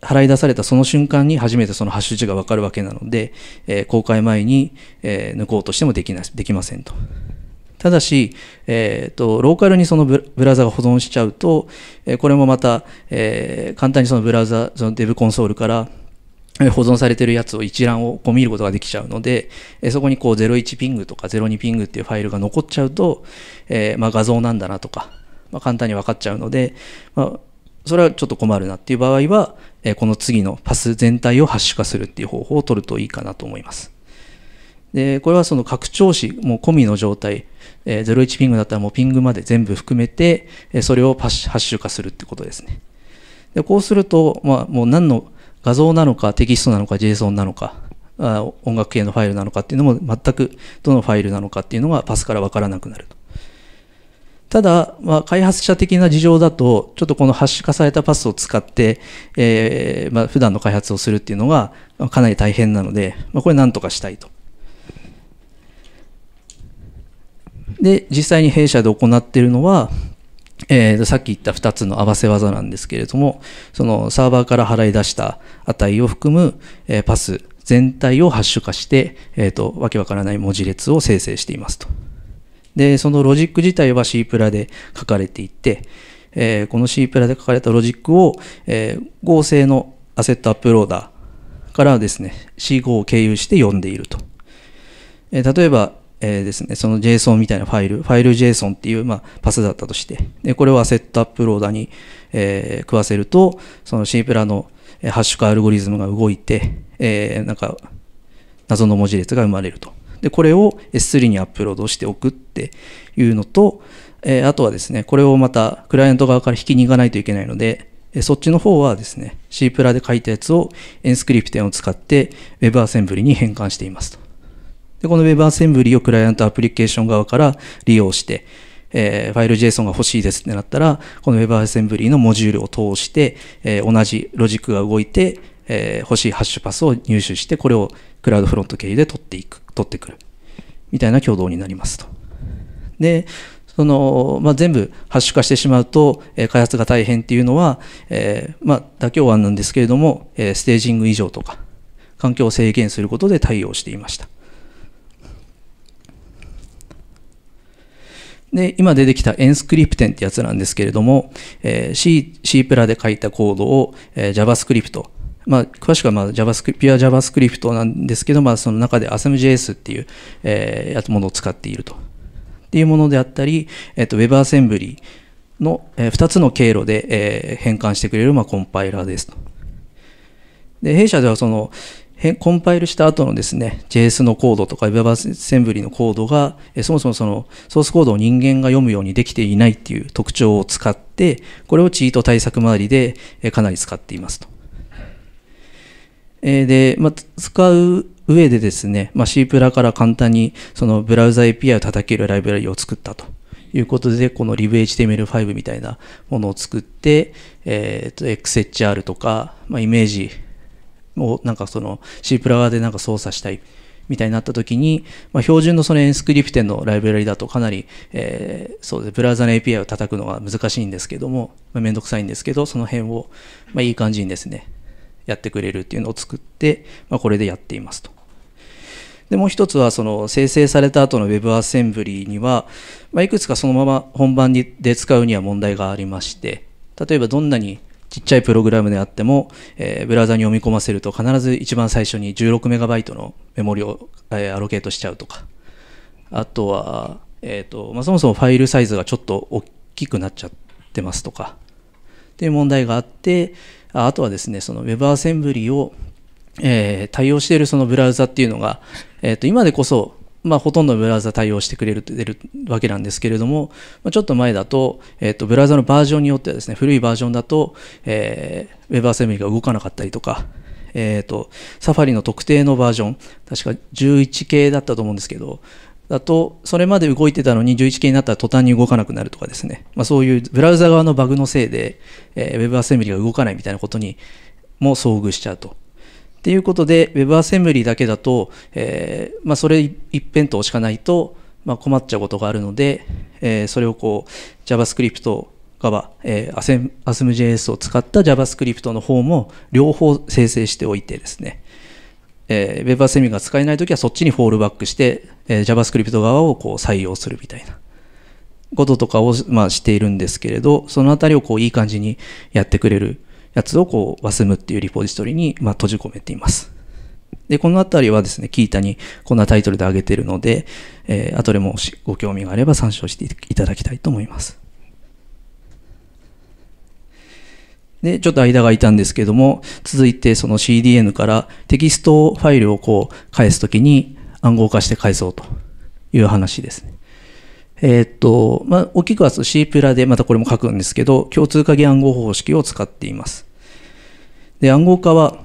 払い出されたその瞬間に初めてそのハッシュ値が分かるわけなので、えー、公開前に、えー、抜こうとしてもできなできませんと。ただし、えーと、ローカルにそのブラウザが保存しちゃうと、えこれもまた、え簡単にそのブラウザそのデブコンソールから保存されてるやつを一覧をこう見ることができちゃうので、えそこにこう01ピングとか02ピングっていうファイルが残っちゃうと、えー、まあ、画像なんだなとか、まあ、簡単に分かっちゃうので、まあ、それはちょっと困るなっていう場合は、えこの次のパス全体をハッシュ化するっていう方法を取るといいかなと思います。で、これはその拡張子もう込みの状態、え01ピングだったらもうピングまで全部含めて、えそれをパッハッシュ化するってことですね。でこうすると、まあ、もう何の画像なのかテキストなのか JSON なのか音楽系のファイルなのかっていうのも全くどのファイルなのかっていうのがパスから分からなくなると。ただ、まあ、開発者的な事情だと、ちょっとこのハッシュ化されたパスを使って、えーまあ、普段の開発をするっていうのがかなり大変なので、まあ、これなんとかしたいと。で、実際に弊社で行っているのは、えー、とさっき言った2つの合わせ技なんですけれどもそのサーバーから払い出した値を含む、えー、パス全体をハッシュ化して、えーと、とわけわからない文字列を生成していますと。でそのロジック自体は C プラで書かれていて、えー、この C プラで書かれたロジックを、えー、合成のアセットアップローダーからですね C5 を経由して読んでいると。えー、例えばえー、ですね、その JSON みたいなファイル、ファイル JSON っていう、まあ、パスだったとして、でこれをアセットアップローダーに、えー、食わせると、その C プラのハッシュ化アルゴリズムが動いて、えー、なんか、謎の文字列が生まれると。で、これを S3 にアップロードしておくっていうのと、えー、あとはですね、これをまたクライアント側から引きに行かないといけないので、そっちの方はですね、C プラで書いたやつをエンスクリプテンを使って WebAssembly に変換していますと。で、この WebAssembly をクライアントアプリケーション側から利用して、えー、ファイル JSON が欲しいですってなったら、この WebAssembly のモジュールを通して、えー、同じロジックが動いて、えー、欲しいハッシュパスを入手して、これをクラウドフロント経由で取っていく、取ってくる。みたいな挙動になりますと。で、その、まあ、全部ハッシュ化してしまうと、えー、開発が大変っていうのは、えー、まあ、妥協案なんですけれども、えー、ステージング以上とか、環境を制限することで対応していました。で、今出てきたエンスクリプテンってやつなんですけれども、えー、C、C プラで書いたコードを、えー、JavaScript、まあ、詳しくはまあ JavaScript、ピュア JavaScript なんですけど、まあ、その中で ASM.js っていう、えー、ものを使っていると。っていうものであったり、えっ、ー、と、WebAssembly の、えー、2つの経路で、えー、変換してくれる、まあ、コンパイラーですと。で、弊社ではその、コンパイルした後のですね、JS のコードとか WebAssembly のコードが、そもそもそのソースコードを人間が読むようにできていないっていう特徴を使って、これをチート対策周りでかなり使っていますと。で、まあ、使う上でですね、まあ、C プラから簡単にそのブラウザ API を叩けるライブラリを作ったということで、この LibHTML5 みたいなものを作って、えっ、ー、と、XHR とか、まあ、イメージをなんかその C プラワーでなんか操作したいみたいになった時に、まあ、標準のそのエンスクリプテンのライブラリだとかなり、えー、そうですブラウザの API を叩くのが難しいんですけども、まあ、めんどくさいんですけど、その辺を、まあ、いい感じにですね、やってくれるっていうのを作って、まあ、これでやっていますと。で、もう一つは、その生成された後の WebAssembly には、まあ、いくつかそのまま本番で使うには問題がありまして、例えばどんなにちっちゃいプログラムであっても、えー、ブラウザに読み込ませると必ず一番最初に 16MB のメモリを、えー、アロケートしちゃうとかあとは、えーとまあ、そもそもファイルサイズがちょっと大きくなっちゃってますとかっていう問題があってああとはですねその WebAssembly を、えー、対応しているそのブラウザっていうのが、えーと、と今でこそまあ、ほとんどブラウザ対応してくれるって出るわけなんですけれども、まあ、ちょっと前だと、えっと、ブラウザのバージョンによってはですね、古いバージョンだと、えー、WebAssembly が動かなかったりとか、えっ、ー、と、サファリの特定のバージョン、確か11系だったと思うんですけど、だと、それまで動いてたのに11系になったら途端に動かなくなるとかですね、まあ、そういうブラウザ側のバグのせいで、えー、WebAssembly が動かないみたいなことにも遭遇しちゃうと。っていうことで WebAssembly だけだと、えー、まあ、それ一辺倒しかないと、まあ、困っちゃうことがあるので、えー、それをこう JavaScript 側、えー、アセム ASM.js を使った JavaScript の方も両方生成しておいてですね、え WebAssembly が使えないときはそっちにフォールバックして、えー、JavaScript 側をこう採用するみたいなこととかを、まあ、しているんですけれど、そのあたりをこういい感じにやってくれるやつをこう w すむっていうリポジトリにま閉じ込めています。で、このあたりはですね、キータにこんなタイトルで挙げてるので、えー、後でもしご興味があれば参照していただきたいと思います。で、ちょっと間が空いたんですけども、続いてその CDN からテキストファイルをこう返すときに暗号化して返そうという話ですね。えー、っと、まあ、大きくは C プラで、またこれも書くんですけど、共通鍵暗号方式を使っています。で、暗号化は、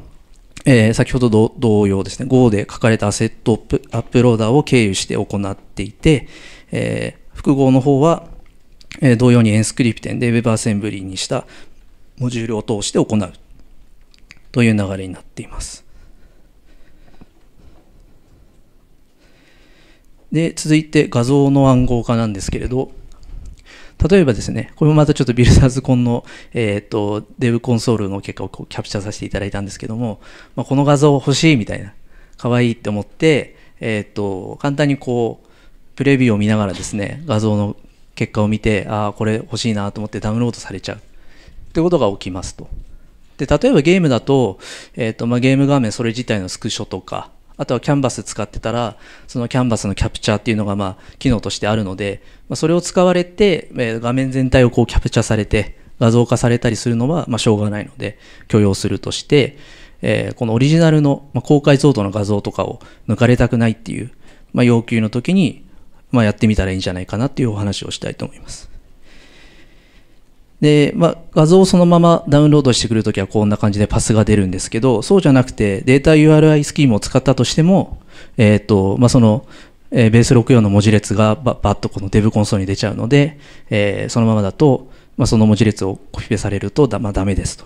えー、先ほど同様ですね、Go で書かれたアセットアップローダーを経由して行っていて、えー、複合の方は、えー、同様にエンスクリプテンで w e b アセンブリーにしたモジュールを通して行うという流れになっています。で、続いて画像の暗号化なんですけれど、例えばですね、これもまたちょっとビルダーズコンの、えー、っと、デブコンソールの結果をこうキャプチャーさせていただいたんですけども、まあ、この画像欲しいみたいな、可愛いって思って、えー、っと、簡単にこう、プレビューを見ながらですね、画像の結果を見て、ああ、これ欲しいなと思ってダウンロードされちゃう。ってことが起きますと。で、例えばゲームだと、えっ、ー、と、まあ、ゲーム画面それ自体のスクショとか、あとはキャンバス使ってたら、そのキャンバスのキャプチャーっていうのが、まあ、機能としてあるので、まあ、それを使われて、え画面全体をこうキャプチャーされて、画像化されたりするのは、まあ、しょうがないので、許容するとして、えー、このオリジナルの、まあ、高解像度の画像とかを抜かれたくないっていう、まあ、要求の時に、まあ、やってみたらいいんじゃないかなっていうお話をしたいと思います。で、まあ、画像をそのままダウンロードしてくるときはこんな感じでパスが出るんですけど、そうじゃなくてデータ URI スキームを使ったとしても、えっ、ー、と、まあ、その、えー、ベース64の文字列がばばっとこのデブコンソールに出ちゃうので、えー、そのままだと、まあ、その文字列をコピペされるとだ、まあ、ダメですと。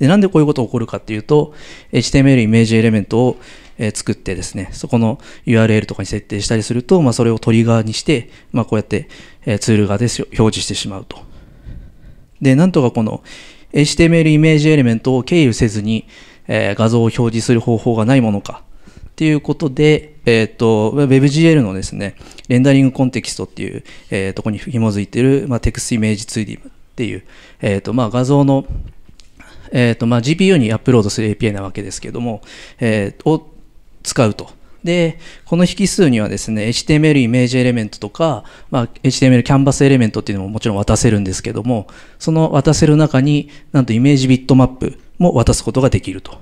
で、なんでこういうことが起こるかっていうと、HTML イメージエレメントを、え作ってですね、そこの URL とかに設定したりすると、まあ、それをトリガーにして、まあ、こうやって、えツール側で表示してしまうと。で、なんとかこの HTML イメージエレメントを経由せずに、えー、画像を表示する方法がないものかっていうことで、えっ、ー、と、WebGL のですね、レンダリングコンテキストっていう、えー、とこに紐づいてる、まあ、テクストイメージ 2D っていう、えっ、ー、と、まあ、画像の、えっ、と、まあ、GPU にアップロードする API なわけですけども、えー、を使うと。で、この引数にはですね、HTML イメージエレメントとか、まあ、HTML キャンバスエレメントっていうのももちろん渡せるんですけども、その渡せる中に、なんとイメージビットマップも渡すことができると。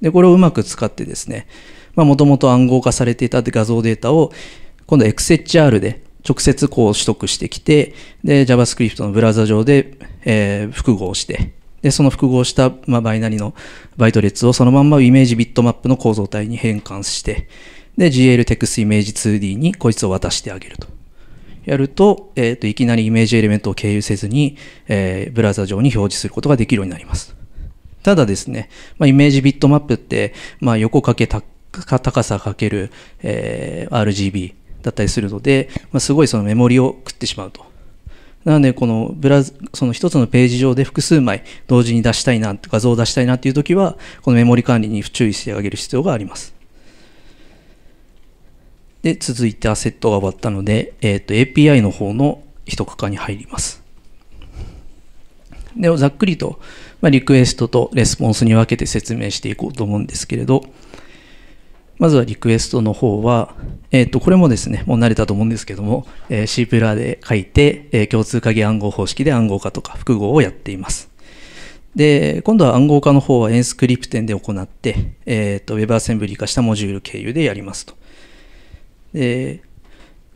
で、これをうまく使ってですね、まあ、もともと暗号化されていた画像データを、今度 XHR で直接こう取得してきて、で、JavaScript のブラウザ上で、えー、複合して、でその複合した、まあ、バイナリのバイト列をそのまんまイメージビットマップの構造体に変換してで GLTextImage2D にこいつを渡してあげると。やると、えっ、ー、と、いきなりイメージエレメントを経由せずに、えー、ブラウザ上に表示することができるようになります。ただですね、まあ、イメージビットマップって、まあ、横かけた高さかける、えー、RGB だったりするので、まあ、すごいそのメモリを食ってしまうと。なので、このブラウその一つのページ上で複数枚同時に出したいな、画像を出したいなっていうときは、このメモリ管理に注意してあげる必要があります。で、続いてアセットが終わったので、えっ、ー、と、API の方の一区間に入ります。で、ざっくりと、まあ、リクエストとレスポンスに分けて説明していこうと思うんですけれど、まずはリクエストの方は、えっ、ー、と、これもですね、もう慣れたと思うんですけども、えー、C プラで書いて、えー、共通鍵暗号方式で暗号化とか複合をやっています。で、今度は暗号化の方はエンスクリプテンで行って、えっ、ー、と、WebAssembly 化したモジュール経由でやりますと。で、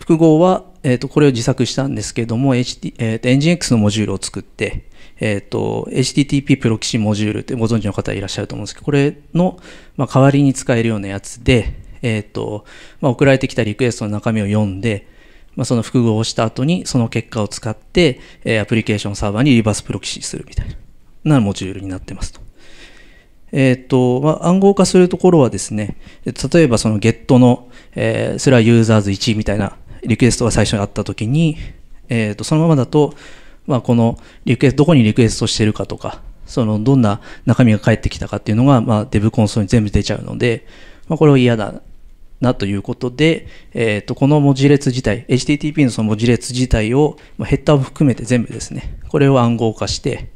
複合は、えっ、ー、と、これを自作したんですけども、HD、えっ、ー、と、NGX のモジュールを作って、えっ、ー、と、HTTP プロキシモジュールってご存知の方いらっしゃると思うんですけど、これの、まあ、代わりに使えるようなやつで、えっ、ー、と、まあ、送られてきたリクエストの中身を読んで、まあ、その複合をした後に、その結果を使って、えー、アプリケーションサーバーにリバースプロキシするみたいなモジュールになってますと。えっ、ー、と、まあ、暗号化するところはですね、例えばそのゲットの、えー、それはユーザーズ1みたいなリクエストが最初にあったときに、えっ、ー、と、そのままだと、まあ、このリクエスト、どこにリクエストしてるかとか、そのどんな中身が返ってきたかっていうのが、まあ、デブコンソールに全部出ちゃうので、まあ、これは嫌だなということで、えー、とこの文字列自体、HTTP のその文字列自体を、まあ、ヘッダーを含めて全部ですね、これを暗号化して、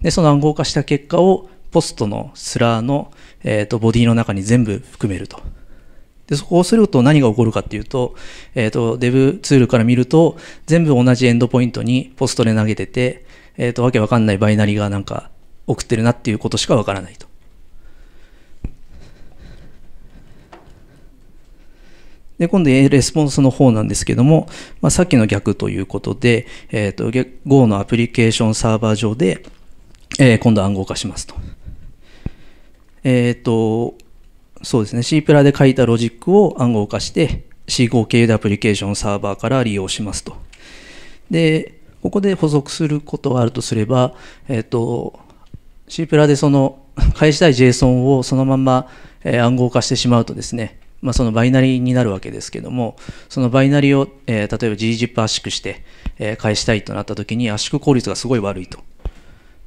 で、その暗号化した結果を、ポストのスラーの、えー、とボディの中に全部含めると。で、そこをすると何が起こるかっていうと、えっ、ー、と、デブツールから見ると、全部同じエンドポイントにポストで投げてて、えっ、ー、と、わけわかんないバイナリがなんか送ってるなっていうことしかわからないと。で、今度、レスポンスの方なんですけども、まあ、さっきの逆ということで、えっ、ー、と、Go のアプリケーションサーバー上で、えー、今度暗号化しますと。えっ、ー、と、そうですね C プラで書いたロジックを暗号化して C5 経由でアプリケーションサーバーから利用しますと。でここで補足することがあるとすれば、えっ、と C プラでその返したい JSON をそのまま暗号化してしまうとですね、まあ、そのバイナリーになるわけですけどもそのバイナリーを、えー、例えば gzip 圧縮して、えー、返したいとなった時に圧縮効率がすごい悪いと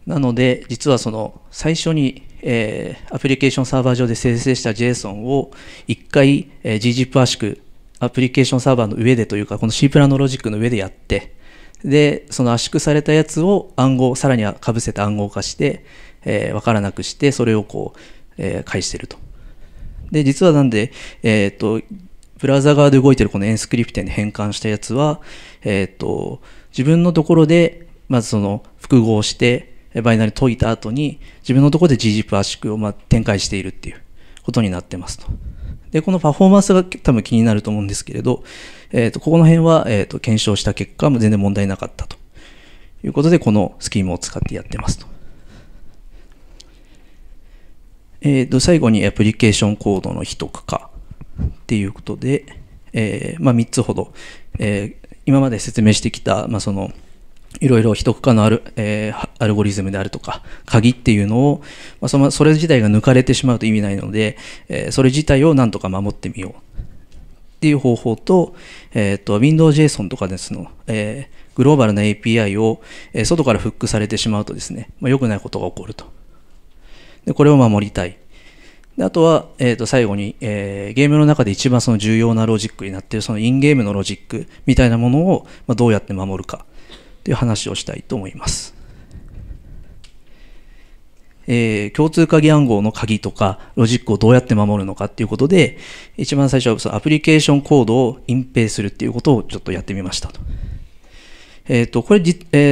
なので実はその最初にえー、アプリケーションサーバー上で生成した JSON を1回、えー、GZIP 圧縮アプリケーションサーバーの上でというかこの C プラのロジックの上でやってでその圧縮されたやつを暗号さらにはかぶせて暗号化して、えー、分からなくしてそれをこう、えー、返してるとで実はなんで、えーと、ブラウザ側で動いてるこのエンスクリプテンで変換したやつは、えーと自分のところでまずその複合してバイナリ解いた後に自分のところで gzip 圧縮をま展開しているっていうことになってますと。で、このパフォーマンスが多分気になると思うんですけれど、えっ、ー、と、ここの辺は、えっ、と、検証した結果も全然問題なかったということで、このスキームを使ってやってますと。えっ、ー、と、最後にアプリケーションコードの非特化っていうことで、えー、まあ、3つほど、えー、今まで説明してきた、まあ、その、いろいろ秘匿化のある、えー、アルゴリズムであるとか、鍵っていうのを、まあ、そのそれ自体が抜かれてしまうと意味ないので、えー、それ自体をなんとか守ってみようっていう方法と、えっ、ー、と、WindowsJSON とかですの、えー、グローバルな API を、えー、外からフックされてしまうとですね、まあ、良くないことが起こると。で、これを守りたい。であとは、えっ、ー、と最後に、えー、ゲームの中で一番その重要なロジックになっているそのインゲームのロジックみたいなものを、まあ、どうやって守るかという話をしたいと思います。えー、共通鍵暗号の鍵とかロジックをどうやって守るのかっていうことで一番最初はそのアプリケーションコードを隠蔽するっていうことをちょっとやってみましたと。えっ、ー、と、これ、えっ、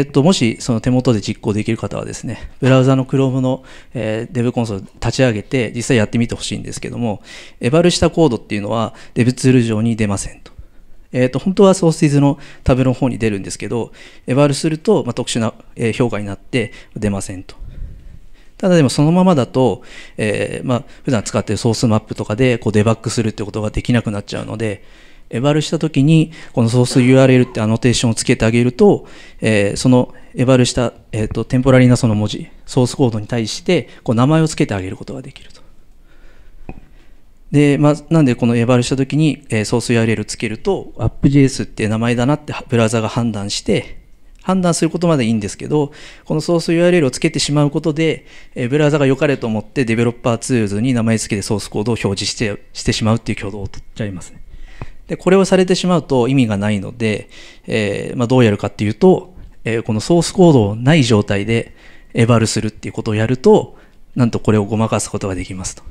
ー、と、もしその手元で実行できる方はですね、ブラウザの Chrome の、えー、d コンソール立ち上げて実際やってみてほしいんですけども、エバルしたコードっていうのはデブツール上に出ませんと。えー、と本当はソースイズのタブの方に出るんですけど、エバールすると、ま特殊な、え評価になって出ませんと。ただでもそのままだと、えー、まあ、普段使ってるソースマップとかでこうデバッグするってことができなくなっちゃうので、エバルした時に、このソース URL ってアノテーションをつけてあげると、えー、そのエバルした、えーと、とテンポラリーなその文字、ソースコードに対してこう名前をつけてあげることができると。で、まあ、なんでこのエバルした時に、えー、ソース URL つけると、AppJS って名前だなってブラウザが判断して、判断することまでいいんですけど、このソース URL をつけてしまうことで、えー、ブラウザが良かれと思ってデベロッパーツールズに名前付けてソースコードを表示してしてしまうっていう挙動を取っちゃいますね。で、これをされてしまうと意味がないので、えー、まあ、どうやるかっていうと、えこのソースコードをない状態でエバルするっていうことをやると、なんとこれをごまかすことができますと。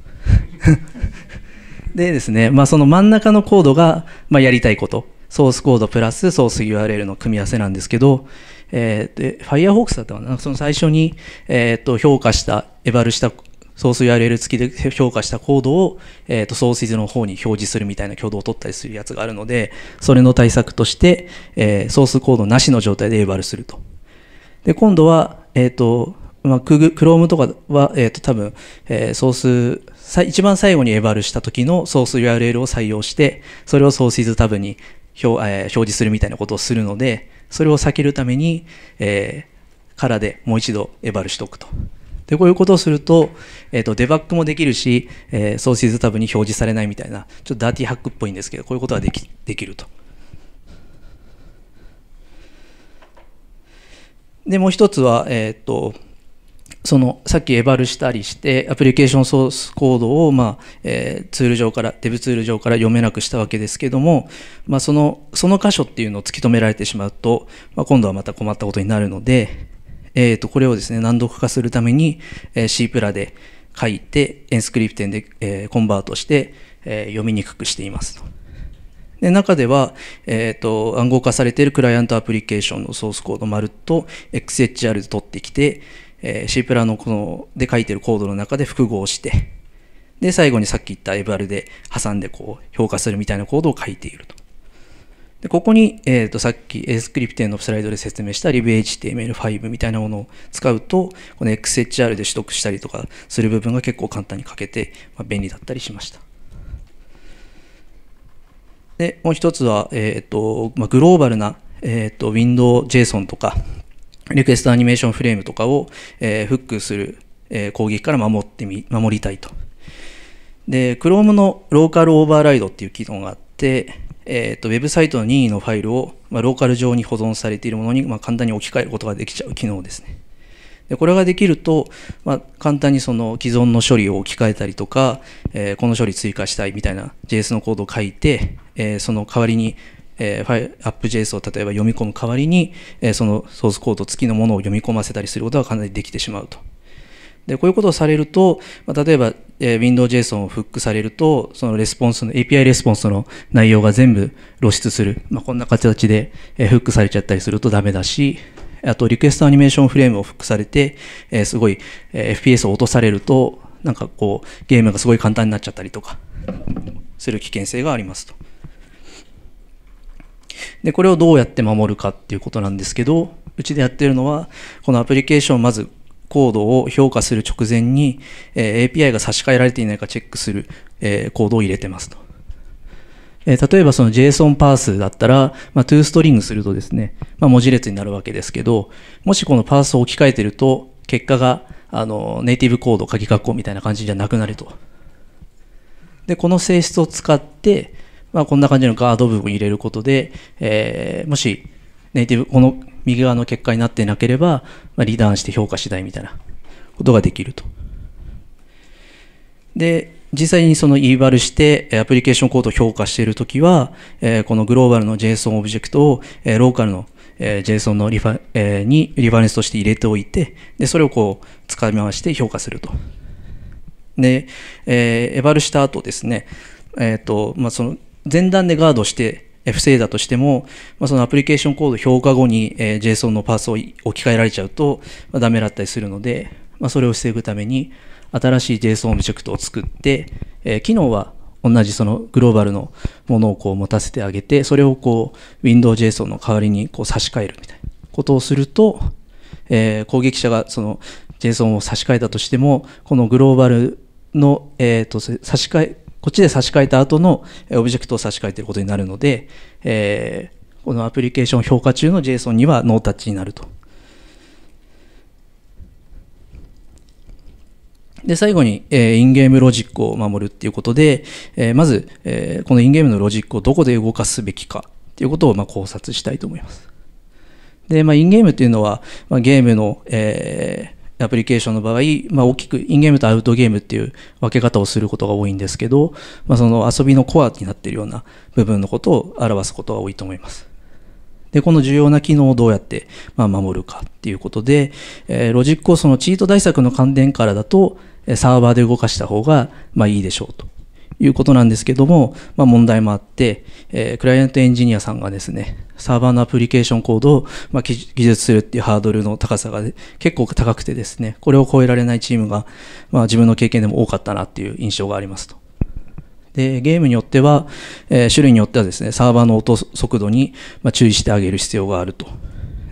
でですね、まあ、その真ん中のコードが、まあ、やりたいこと。ソースコードプラスソース URL の組み合わせなんですけど、えー、で、Firefox だったかなその最初に、えっ、ー、と、評価した、エバルしたソース URL 付きで評価したコードを、えっ、ー、と、ソースイズの方に表示するみたいな挙動を取ったりするやつがあるので、それの対策として、えー、ソースコードなしの状態でエバルすると。で、今度は、えっ、ー、と、まあ、Chrome とかは、えっ、と、多分、えー、ソース一番最後にエバルした時のソース URL を採用して、それをソースイズタブに表,、えー、表示するみたいなことをするので、それを避けるために、えー、からでもう一度エバルしておくと。で、こういうことをすると、えっ、ー、と、デバッグもできるし、えー、ソースイズタブに表示されないみたいな、ちょっとダーティーハックっぽいんですけど、こういうことができできると。で、もう一つは、えっ、ー、と、そのさっきエバルしたりしてアプリケーションソースコードを、まあえー、ツール上からデブツール上から読めなくしたわけですけども、まあ、そのその箇所っていうのを突き止められてしまうと、まあ、今度はまた困ったことになるので、えー、とこれをですね難読化するために、えー、C プラで書いてエンスクリプテンで、えー、コンバートして、えー、読みにくくしていますと。で中では、えーと、暗号化されているクライアントアプリケーションのソースコードまるっと XHR で取ってきて、えー、C プラのこので書いてるコードの中で複合してで最後にさっき言ったエバルで挟んでこう評価するみたいなコードを書いていると。でここに、えー、とさっき ASCRIPT のスライドで説明した RibHTML5 みたいなものを使うとこの XHR で取得したりとかする部分が結構簡単に書けて、まあ、便利だったりしました。でもう一つは、えーとまあ、グローバルな、えーと、と WindowJSON とかリクエストアニメーションフレームとかを、えー、フックする、えー、攻撃から守ってみ、守りたいと。で、Chrome のローカルオーバーライドっていう機能があって、えっ、ー、と、ウェブサイトの任意のファイルを、まあ、ローカル上に保存されているものに、まあ、簡単に置き換えることができちゃう機能ですね。でこれができると、まあ、簡単にその既存の処理を置き換えたりとか、えー、この処理追加したいみたいな JS のコードを書いて、えー、その代わりにえー、ファイアップ JS を例えば読み込む代わりに、えー、そのソースコード付きのものを読み込ませたりすることがかなりできてしまうと。でこういうことをされると、まあ、例えば、えー、WindowJSON をフックされると、そのレスポンスの、API レスポンスの内容が全部露出する。まあ、こんな形で、えー、フックされちゃったりするとダメだし、あとリクエストアニメーションフレームをフックされて、えー、すごい、え FPS を落とされると、なんかこう、ゲームがすごい簡単になっちゃったりとか、する危険性がありますと。でこれをどうやって守るかっていうことなんですけどうちでやってるのはこのアプリケーションまずコードを評価する直前に、え API が差し替えられていないかチェックする、えコードを入れてますと。え例えばその JSON パースだったら、まあ、トゥーストリングするとですね、まあ、文字列になるわけですけど、もしこのパースを置き換えてると、結果があのネイティブコード、鍵括弧みたいな感じじゃなくなると。で、この性質を使って、まあ、こんな感じのガード部分を入れることで、えー、もしネイティブ、この右側の結果になってなければ、まあ、リダーンして評価次第みたいなことができると。で、実際にその eval してアプリケーションコードを評価しているときは、えー、このグローバルの JSON オブジェクトを、えー、ローカルの、えー、JSON のリファ、えー、にリファレンスとして入れておいて、で、それをこう、使い回して評価すると。で、えー、エバルした後ですね、えっ、と、まあ、その前段でガードして防いだとしても、まあ、そのアプリケーションコード評価後に、え JSON のパースを置き換えられちゃうと、まダメだったりするので、まあ、それを防ぐために新しい JSON オブジェクトを作って、えー、機能は同じそのグローバルのものをこう持たせてあげてそれをこう w i n d o w j s o n の代わりにこう差し替えるみたいなことをすると、えー、攻撃者がその JSON を差し替えたとしてもこのグローバルの、えーと、と差し替えこっちで差し替えた後のオブジェクトを差し替えていることになるので、えー、このアプリケーション評価中の JSON にはノータッチになると。で、最後に、えー、インゲームロジックを守るっていうことで、えー、まず、えー、このインゲームのロジックをどこで動かすべきかっていうことをまあ考察したいと思います。で、まあ、インゲームっていうのは、まあ、ゲームの、えー、アプリケーションの場合、まあ、大きくインゲームとアウトゲームっていう分け方をすることが多いんですけど、まあ、その遊びのコアになっているような部分のことを表すことが多いと思います。で、この重要な機能をどうやって、ま守るかっていうことで、えー、ロジックをそのチート対策の観点からだと、サーバーで動かした方が、まいいでしょうと。いうことなんですけども、まあ、問題もあって、えー、クライアントエンジニアさんがですね、サーバーのアプリケーションコードを、まあ、技術するっていうハードルの高さが結構高くてですね、これを超えられないチームが、まあ、自分の経験でも多かったなっていう印象がありますと。で、ゲームによっては、えー、種類によってはですね、サーバーの音速度に、ま注意してあげる必要があると。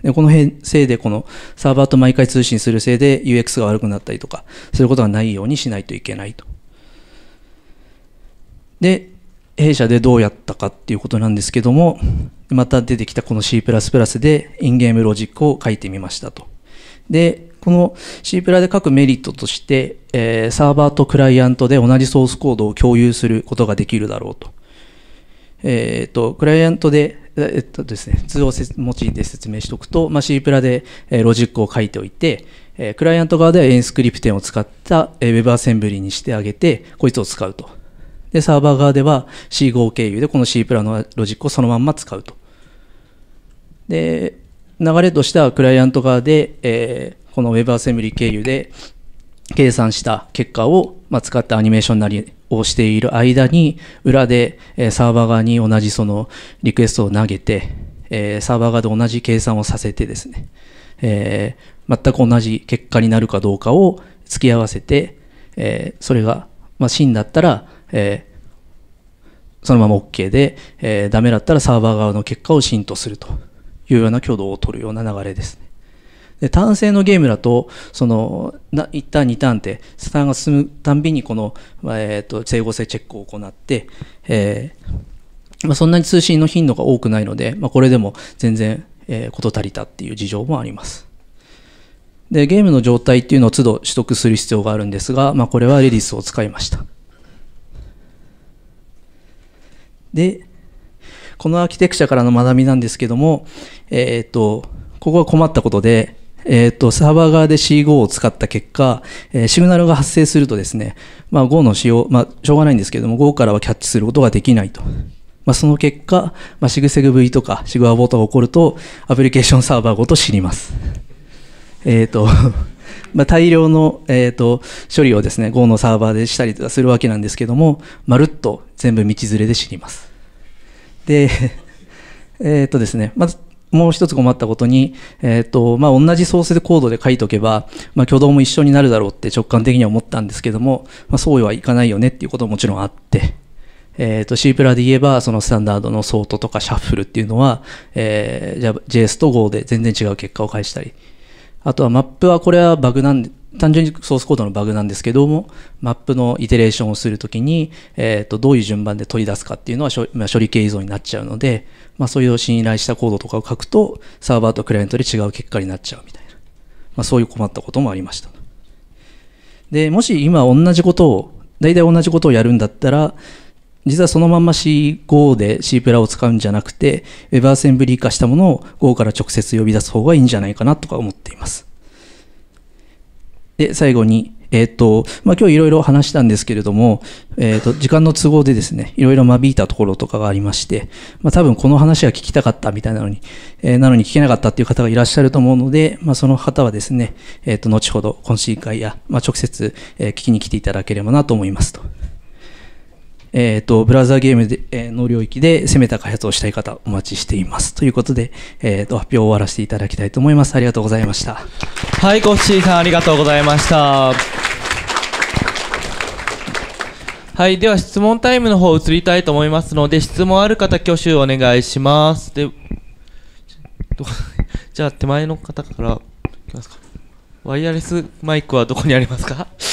でこの辺せいでこのサーバーと毎回通信するせいで UX が悪くなったりとか、そういうことがないようにしないといけないと。で弊社でどうやったかっていうことなんですけどもまた出てきたこの C++ でインゲームロジックを書いてみましたとでこの C プラで書くメリットとして、えー、サーバーとクライアントで同じソースコードを共有することができるだろうと。えっ、と、クライアントで、えっとですね、図を用いて説明しておくと、まあ、C プラで、えー、ロジックを書いておいて、えー、クライアント側ではエンスクリプテンを使った、え WebAssembly にしてあげて、こいつを使うと。で、サーバー側では C5 経由でこの C プラのロジックをそのまんま使うと。で、流れとしてはクライアント側で、えー、この WebAssembly 経由で計算した結果を、まあ、使ったアニメーションなりをしている間に、裏で、えー、サーバー側に同じそのリクエストを投げて、えー、サーバー側で同じ計算をさせてですね、えー、全く同じ結果になるかどうかを突き合わせて、えー、それが、まあ、真だったら、えそのまま OK で、えー、ダメだったらサーバー側の結果を浸透するというような挙動を取るような流れですね。で単性のゲームだとそのな1ターン2ターンってスターンが進むたんびにこの、えーと、整合性チェックを行って、えー、まあ、そんなに通信の頻度が多くないので、まあ、これでも全然、えー、事足りたっていう事情もあります。でゲームの状態っていうのを都度取得する必要があるんですが、まあ、これはレディスを使いました。で、このアーキテクチャからの学びなんですけども、えっ、ー、と、ここは困ったことで、えっ、ー、と、サーバー側で C5 を使った結果、えー、シグナルが発生するとですね、まあ、Go の使用、まあ、しょうがないんですけども、Go からはキャッチすることができないと。まあ、その結果、まあ、SigSegV とか s i g a ートが起こると、アプリケーションサーバーごと知ります。えっ、ー、とまあ、大量の、えーと、処理をですね Go のサーバーでしたりとかするわけなんですけどもまるっと全部道連れで知りますで えっとですね、まずもう一つ困ったことに、えっ、ー、と、まあ、同じソースでコードで書いとけば、まあ、挙動も一緒になるだろうって直感的には思ったんですけども、まあ、そうはいかないよねっていうことももちろんあって、えっ、ー、と、C プラで言えば、そのスタンダードのソートとかシャッフルっていうのは、えー、JS と Go で全然違う結果を返したりあとはマップはこれはバグなんで、単純にソースコードのバグなんですけども、マップのイテレーションをするときに、えっ、ー、と、どういう順番で取り出すかっていうのは処,、まあ、処理系依存になっちゃうので、まあ、そういう信頼したコードとかを書くと、サーバーとクライアントで違う結果になっちゃうみたいな。まあ、そういう困ったこともありました。で、もし今同じことを、大体同じことをやるんだったら、実はそのまま C5 で C プラを使うんじゃなくて、w e b アセンブリー化したものを Go から直接呼び出す方がいいんじゃないかなとか思っています。で、最後に、えっ、ー、と、まあ、今日いろいろ話したんですけれども、えっ、ー、と、時間の都合でですね、いろいろ間引いたところとかがありまして、まあ、多分この話は聞きたかったみたいなのに、えー、なのに聞けなかったっていう方がいらっしゃると思うので、まあ、その方はですね、えっ、と、後ほど懇親会や、まあ、直接、え聞きに来ていただければなと思いますと。えっ、ー、と、ブラウザーゲームで、えー、の領域で攻めた開発をしたい方、お待ちしています。ということで、えっ、ー、と、発表を終わらせていただきたいと思います。ありがとうございました。はい、コッシーさん、ありがとうございました。はい、では質問タイムの方移りたいと思いますので、質問ある方挙手お願いします。で、じゃあ手前の方からいきますか。ワイヤレスマイクはどこにありますか ち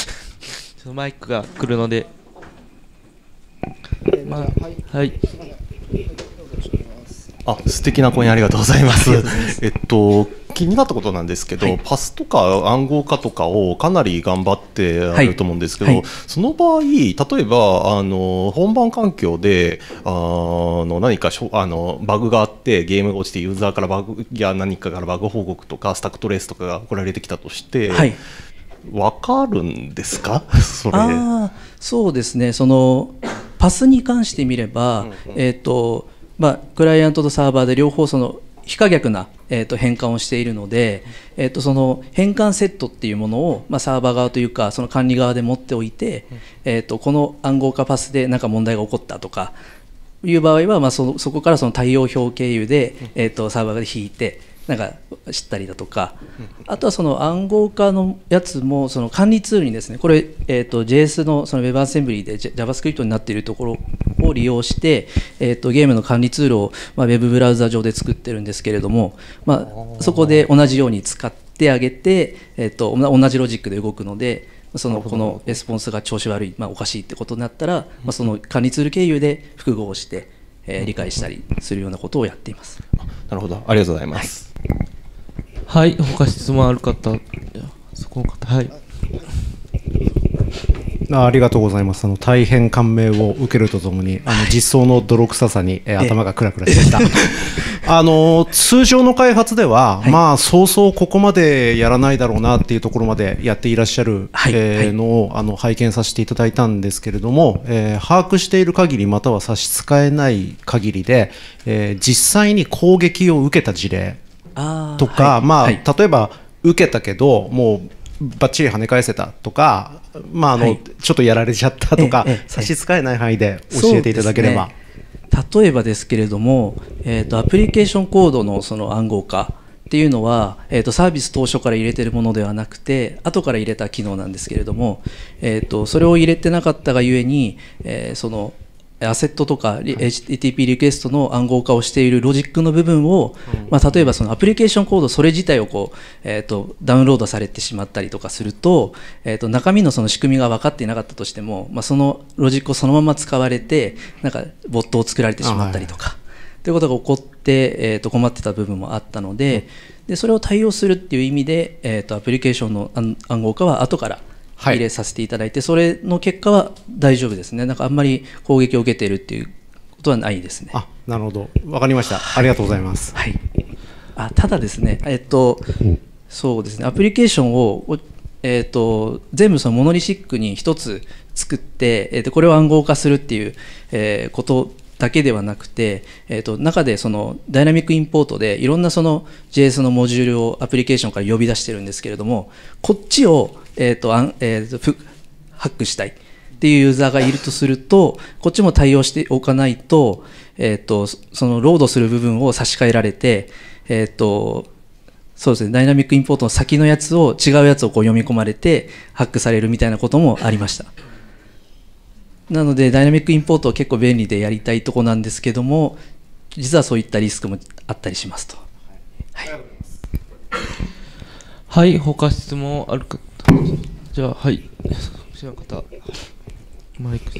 ょっとマイクが来るので。まあ、はい。あ、素敵な声ありがとうございます。えっと。気になったことなんですけど、はい、パスとか暗号化とかをかなり頑張ってあると思うんですけど、はいはい、その場合例えばあの本番環境であの何かしょあのバグがあってゲームが落ちてユーザーからバグや何かからバグ報告とかスタックトレースとかが送られてきたとして、はい、分かるんですかそれ。そうですねそのパスに関してみれば、えーとまあ、クライアントとサーバーで両方その非可逆な、えーと、変換をしているので、えーと、その変換セットっていうものを、まあ、サーバー側というかその管理側で持っておいて、えーと、この暗号化パスで何か問題が起こったとかいう場合は、まあ、そそこからその対応表経由で、えー、とサーバーで引いて。なんか知ったりだとか、あとはその暗号化のやつもその管理ツールにですね、これ、えー、と JS のその WebAssembly で JavaScript になっているところを利用して、えー、とゲームの管理ツールを、まあ、Web ブラウザ上で作ってるんですけれども、まあ、そこで同じように使ってあげて、えー、と同じロジックで動くので、そのこのレスポンスが調子悪い、まあ、おかしいってことになったら、まあ、その管理ツール経由で複合して、えー、理解したりするようなことをやっています。なるほどありがとうございます、はいはい、他質問ある方、そこの方、はい。あありがとうございますあの大変感銘を受けるとともにあの実装の泥臭さに、え頭がクラクラしました あの通常の開発では、はい、まあそうそうここまでやらないだろうなっていうところまでやっていらっしゃる、はい、えー、のをあの拝見させていただいたんですけれども、えー、把握している限りまたは差し支えない限りで、え実際に攻撃を受けた事例とか、はい、まあ、はい、例えば受けたけどもうばっちり跳ね返せたとか、まああの、はい、ちょっとやられちゃったとか、差し支えない範囲で教えていただければ。例えばですけれども、えーと、アプリケーションコードのその暗号化っていうのは、えーと、サービス当初から入れてるものではなくて後から入れた機能なんですけれども、えーと、それを入れてなかったがゆえに、えー、そのアセットとか HTTP リクエストの暗号化をしているロジックの部分を、まあ、例えばそのアプリケーションコードそれ自体をこう、えー、とダウンロードされてしまったりとかすると,、えー、と中身のその仕組みが分かっていなかったとしても、まあ、そのロジックをそのまま使われてなんかボットを作られてしまったりとか。ということが起こって、えー、と困ってた部分もあったのででそれを対応するっていう意味で、えー、とアプリケーションの暗号化は後から入れさせていただいて、はい、それの結果は大丈夫ですねなんかあんまり攻撃を受けているっていうことはないですねあなるほどわかりました、はい、ありがとうございます、はい、あただですねえっとそうですねアプリケーションをえっと、全部そのモノリシックに1つ作って、えっと、これを暗号化するっていう、えー、ことだけではなくて、えーと中でそのダイナミックインポートでいろんなその JS のモジュールをアプリケーションから呼び出してるんですけれどもこっちをえっ、ー、と、あんえっ、ー、と、ハックしたいっていうユーザーがいるとすると、こっちも対応しておかないと、えっ、ー、と、そのロードする部分を差し替えられて、えっ、と、そうですね、ダイナミックインポートの先のやつを、違うやつをこう読み込まれて、ハックされるみたいなこともありました。なので、ダイナミックインポートは結構便利でやりたいとこなんですけども、実はそういったリスクもあったりしますと。はい、はい、他質問あるかじゃあはい知らの方マイク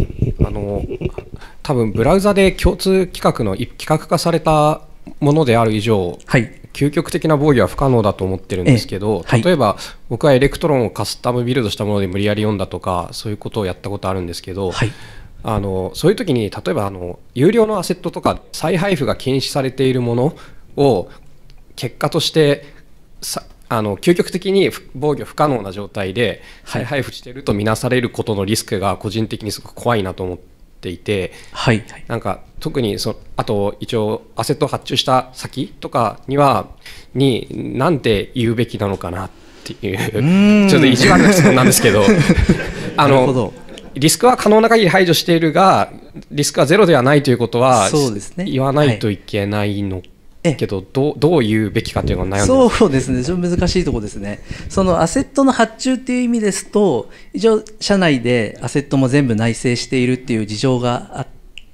あの多分ブラウザで共通規格の規格化されたものである以上、はい、究極的な防御は不可能だと思ってるんですけど、えはい、例えば僕はエレクトロンをカスタムビルドしたもので無理やり読んだとかそういうことをやったことあるんですけど、はい、あのそういう時に例えばあの有料のアセットとか再配布が禁止されているものを結果としてあの究極的に防御不可能な状態で再配布してると見なされることのリスクが個人的にすごく怖いなと思っていて、はい、なんか特にそあと一応アセット発注した先とかにはに何て言うべきなのかなっていうちょっと一番の質問なんですけど あのリスクは可能な限り排除しているがリスクはゼロではないということは、ね、言わないといけないのか。けどどうどう言うべきかというのが悩んでそうですね、ちょっと難しいところですね、そのアセットの発注っていう意味ですと、一応、社内でアセットも全部内製しているっていう事情があっ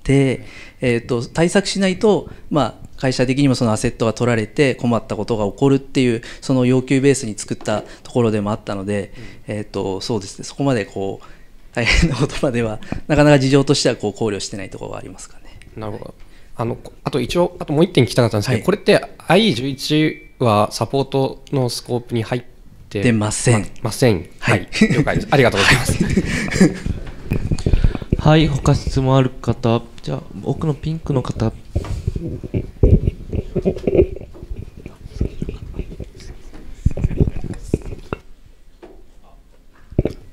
て、えーと、対策しないと、まあ、会社的にもそのアセットが取られて困ったことが起こるっていう、その要求ベースに作ったところでもあったので、うん、えーと、そうですね、そこまでこう大変なことまでは、なかなか事情としてはこう考慮してないところはありますかね。なるほどあのあと一応あともう一点聞きたかったんですけど、はい、これって IE11 はサポートのスコープに入って出ません、ま、ません、はい、はい、了解です ありがとうございますはい他質問ある方じゃあ奥のピンクの方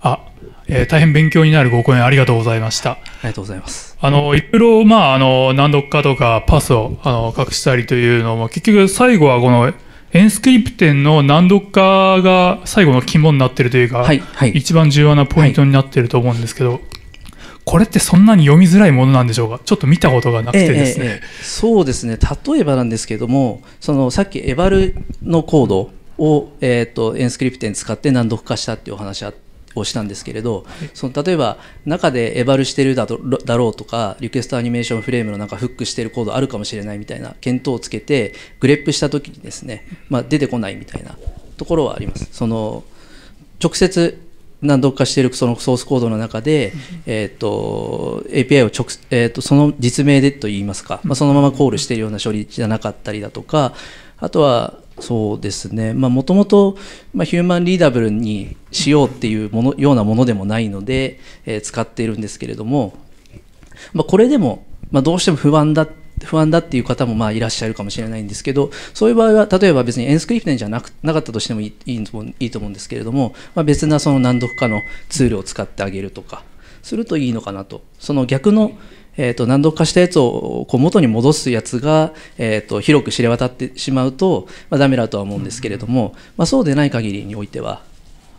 あえー、大変勉強になるご講演ありがとうございました。ありがとうございます。あの、いろいろ、まあ、あの、難読化とかパスを、あの、隠したりというのも、結局最後はこの、エンスクリプテンの難読化が最後の肝になってるというか、はいはい、一番重要なポイントになってると思うんですけど、はい、これってそんなに読みづらいものなんでしょうかちょっと見たことがなくてですね、ええそうですね例えばなんですけどもそのさっきエバルのコードを、えーと、エンスクリプテン使って難読化したっていうお話あって。をしたんですけれど、その例えば中でエバルしてるだだろうとかリクエストアニメーションフレームのなんかフックしてるコードあるかもしれないみたいな検討をつけてグレップした時にですね、まあ、出てこないみたいなところはあります。その直接難読化しているそのソースコードの中で、えーと、API を直、えーと、とその実名でといいますか、まあ、そのままコールしているような処理じゃなかったりだとかあとはそうですねもともとヒューマンリーダブルにしようっていうものようなものでもないので、えー、使っているんですけれども、まあ、これでも、まあ、どうしても不安だ不安だっていう方もまあいらっしゃるかもしれないんですけどそういう場合は例えば別にエンスクリプテンじゃなくなかったとしてもいいいいと思うんですけれども、まあ、別なその難読化のツールを使ってあげるとかするといいのかなとその逆のえー、と何度かしたやつをこう元に戻すやつが、えー、と広く知れ渡ってしまうと、まあ、ダメだとは思うんですけれども、まあ、そうでない限りにおいては、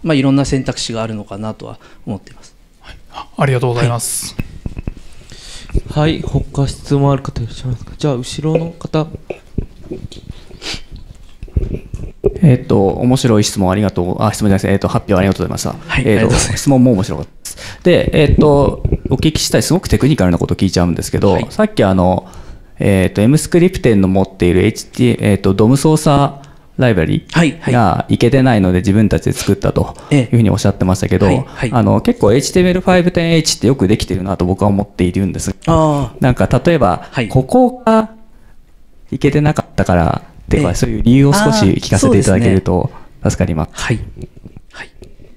まあ、いろんな選択肢があるのかなとは思っています。はい、あありがとうございます、はいはい、他質問ある方いらっしゃいますか。じゃあ後ろの方。えっ、と、面白い質問ありがとう、あ、質問じゃないです、えっ、と、発表ありがとうございました。はい、えっ、と、質問も面白かったです。で、えっ、と、お聞きしたい、すごくテクニカルなこと聞いちゃうんですけど、はい、さっきあの、えっ、と、と、M スクリプテンの持っている HT、えっ、と、DOM 操作ライブラリがいけてないので自分たちで作ったというふうにおっしゃってましたけど、はいはい、あの結構 HTML5.h ってよくできてるなと僕は思っているんですがなんか例えば、ここがいけてなかったからっていうか、そういう理由を少し聞かせていただけると助かります。すね、はい、はい、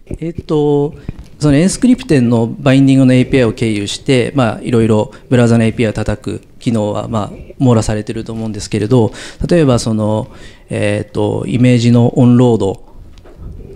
えっ、ー、とそのエンスクリプテンのバインディングの API を経由して、まあ、いろいろブラウザの API を叩く機能は、まあ、網羅されてると思うんですけれど、例えばその、えっ、ー、と、イメージのオンロード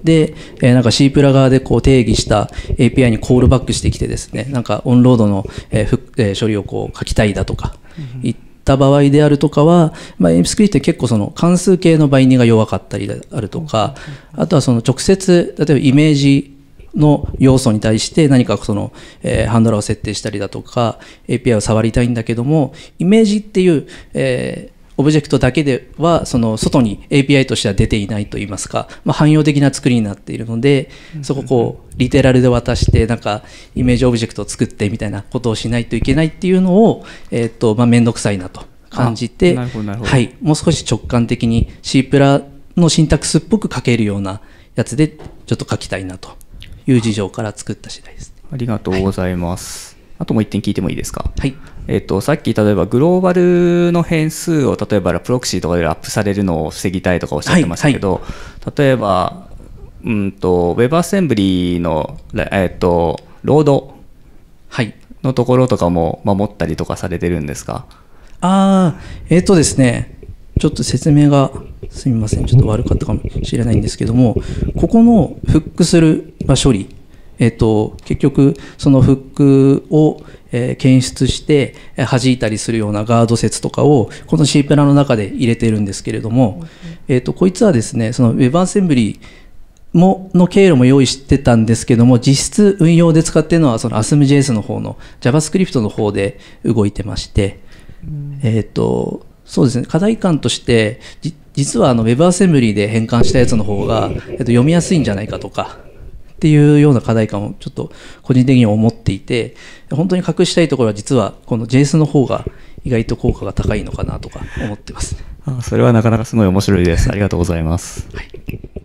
で、えー、なんか C プラ側でこう定義した API にコールバックしてきてですね、なんかオンロードの、えーえー、処理をこう書きたいだとか言っった場合であるとかは、まあ、鉛スクリって結構その関数形のバインディングが弱かったりであるとか、あとはその直接、例えばイメージの要素に対して何かその、えー、ハンドラーを設定したりだとか API を触りたいんだけどもイメージっていう、えオブジェクトだけではその外に API としては出ていないといいますか、まあ、汎用的な作りになっているのでそこをこリテラルで渡してなんかイメージオブジェクトを作ってみたいなことをしないといけないっていうのをえっとまあ面倒くさいなと感じてはいもう少し直感的に C プラのシンタックスっぽく書けるようなやつでちょっと書きたいなという事情から作った次第です、ありがとうございます、はい、あともう一点聞いてもいいですかはいえっと、さっき例えばグローバルの変数を例えばプロクシーとかでアップされるのを防ぎたいとかおっしゃってましたけど、はいはい、例えば、うんと、ウェブアセンブリの、えっと、ロードのところとかも守ったりとかされてるんですかああ、えっ、とですね、ちょっと説明がすみません、ちょっと悪かったかもしれないんですけども、ここのフックする、まあ、処理、えっ、と、結局、そのフックを、え検出して弾いたりするようなガード説とかをこの C プラの中で入れてるんですけれども、えー、とこいつはですねその Web アンセンブリもの経路も用意してたんですけども実質運用で使ってるのはその ASM.js の方の JavaScript の方で動いてまして、えっ、とそうですね課題感として実はあの w e b アセンブリ b で変換したやつの方が、えっと、読みやすいんじゃないかとかっていうような課題感をちょっと個人的に思っていて本当に隠したいところは実はこの JS の方が意外と効果が高いのかなとか思ってます、あそれはなかなかすごい面白いですありがとうございます、はい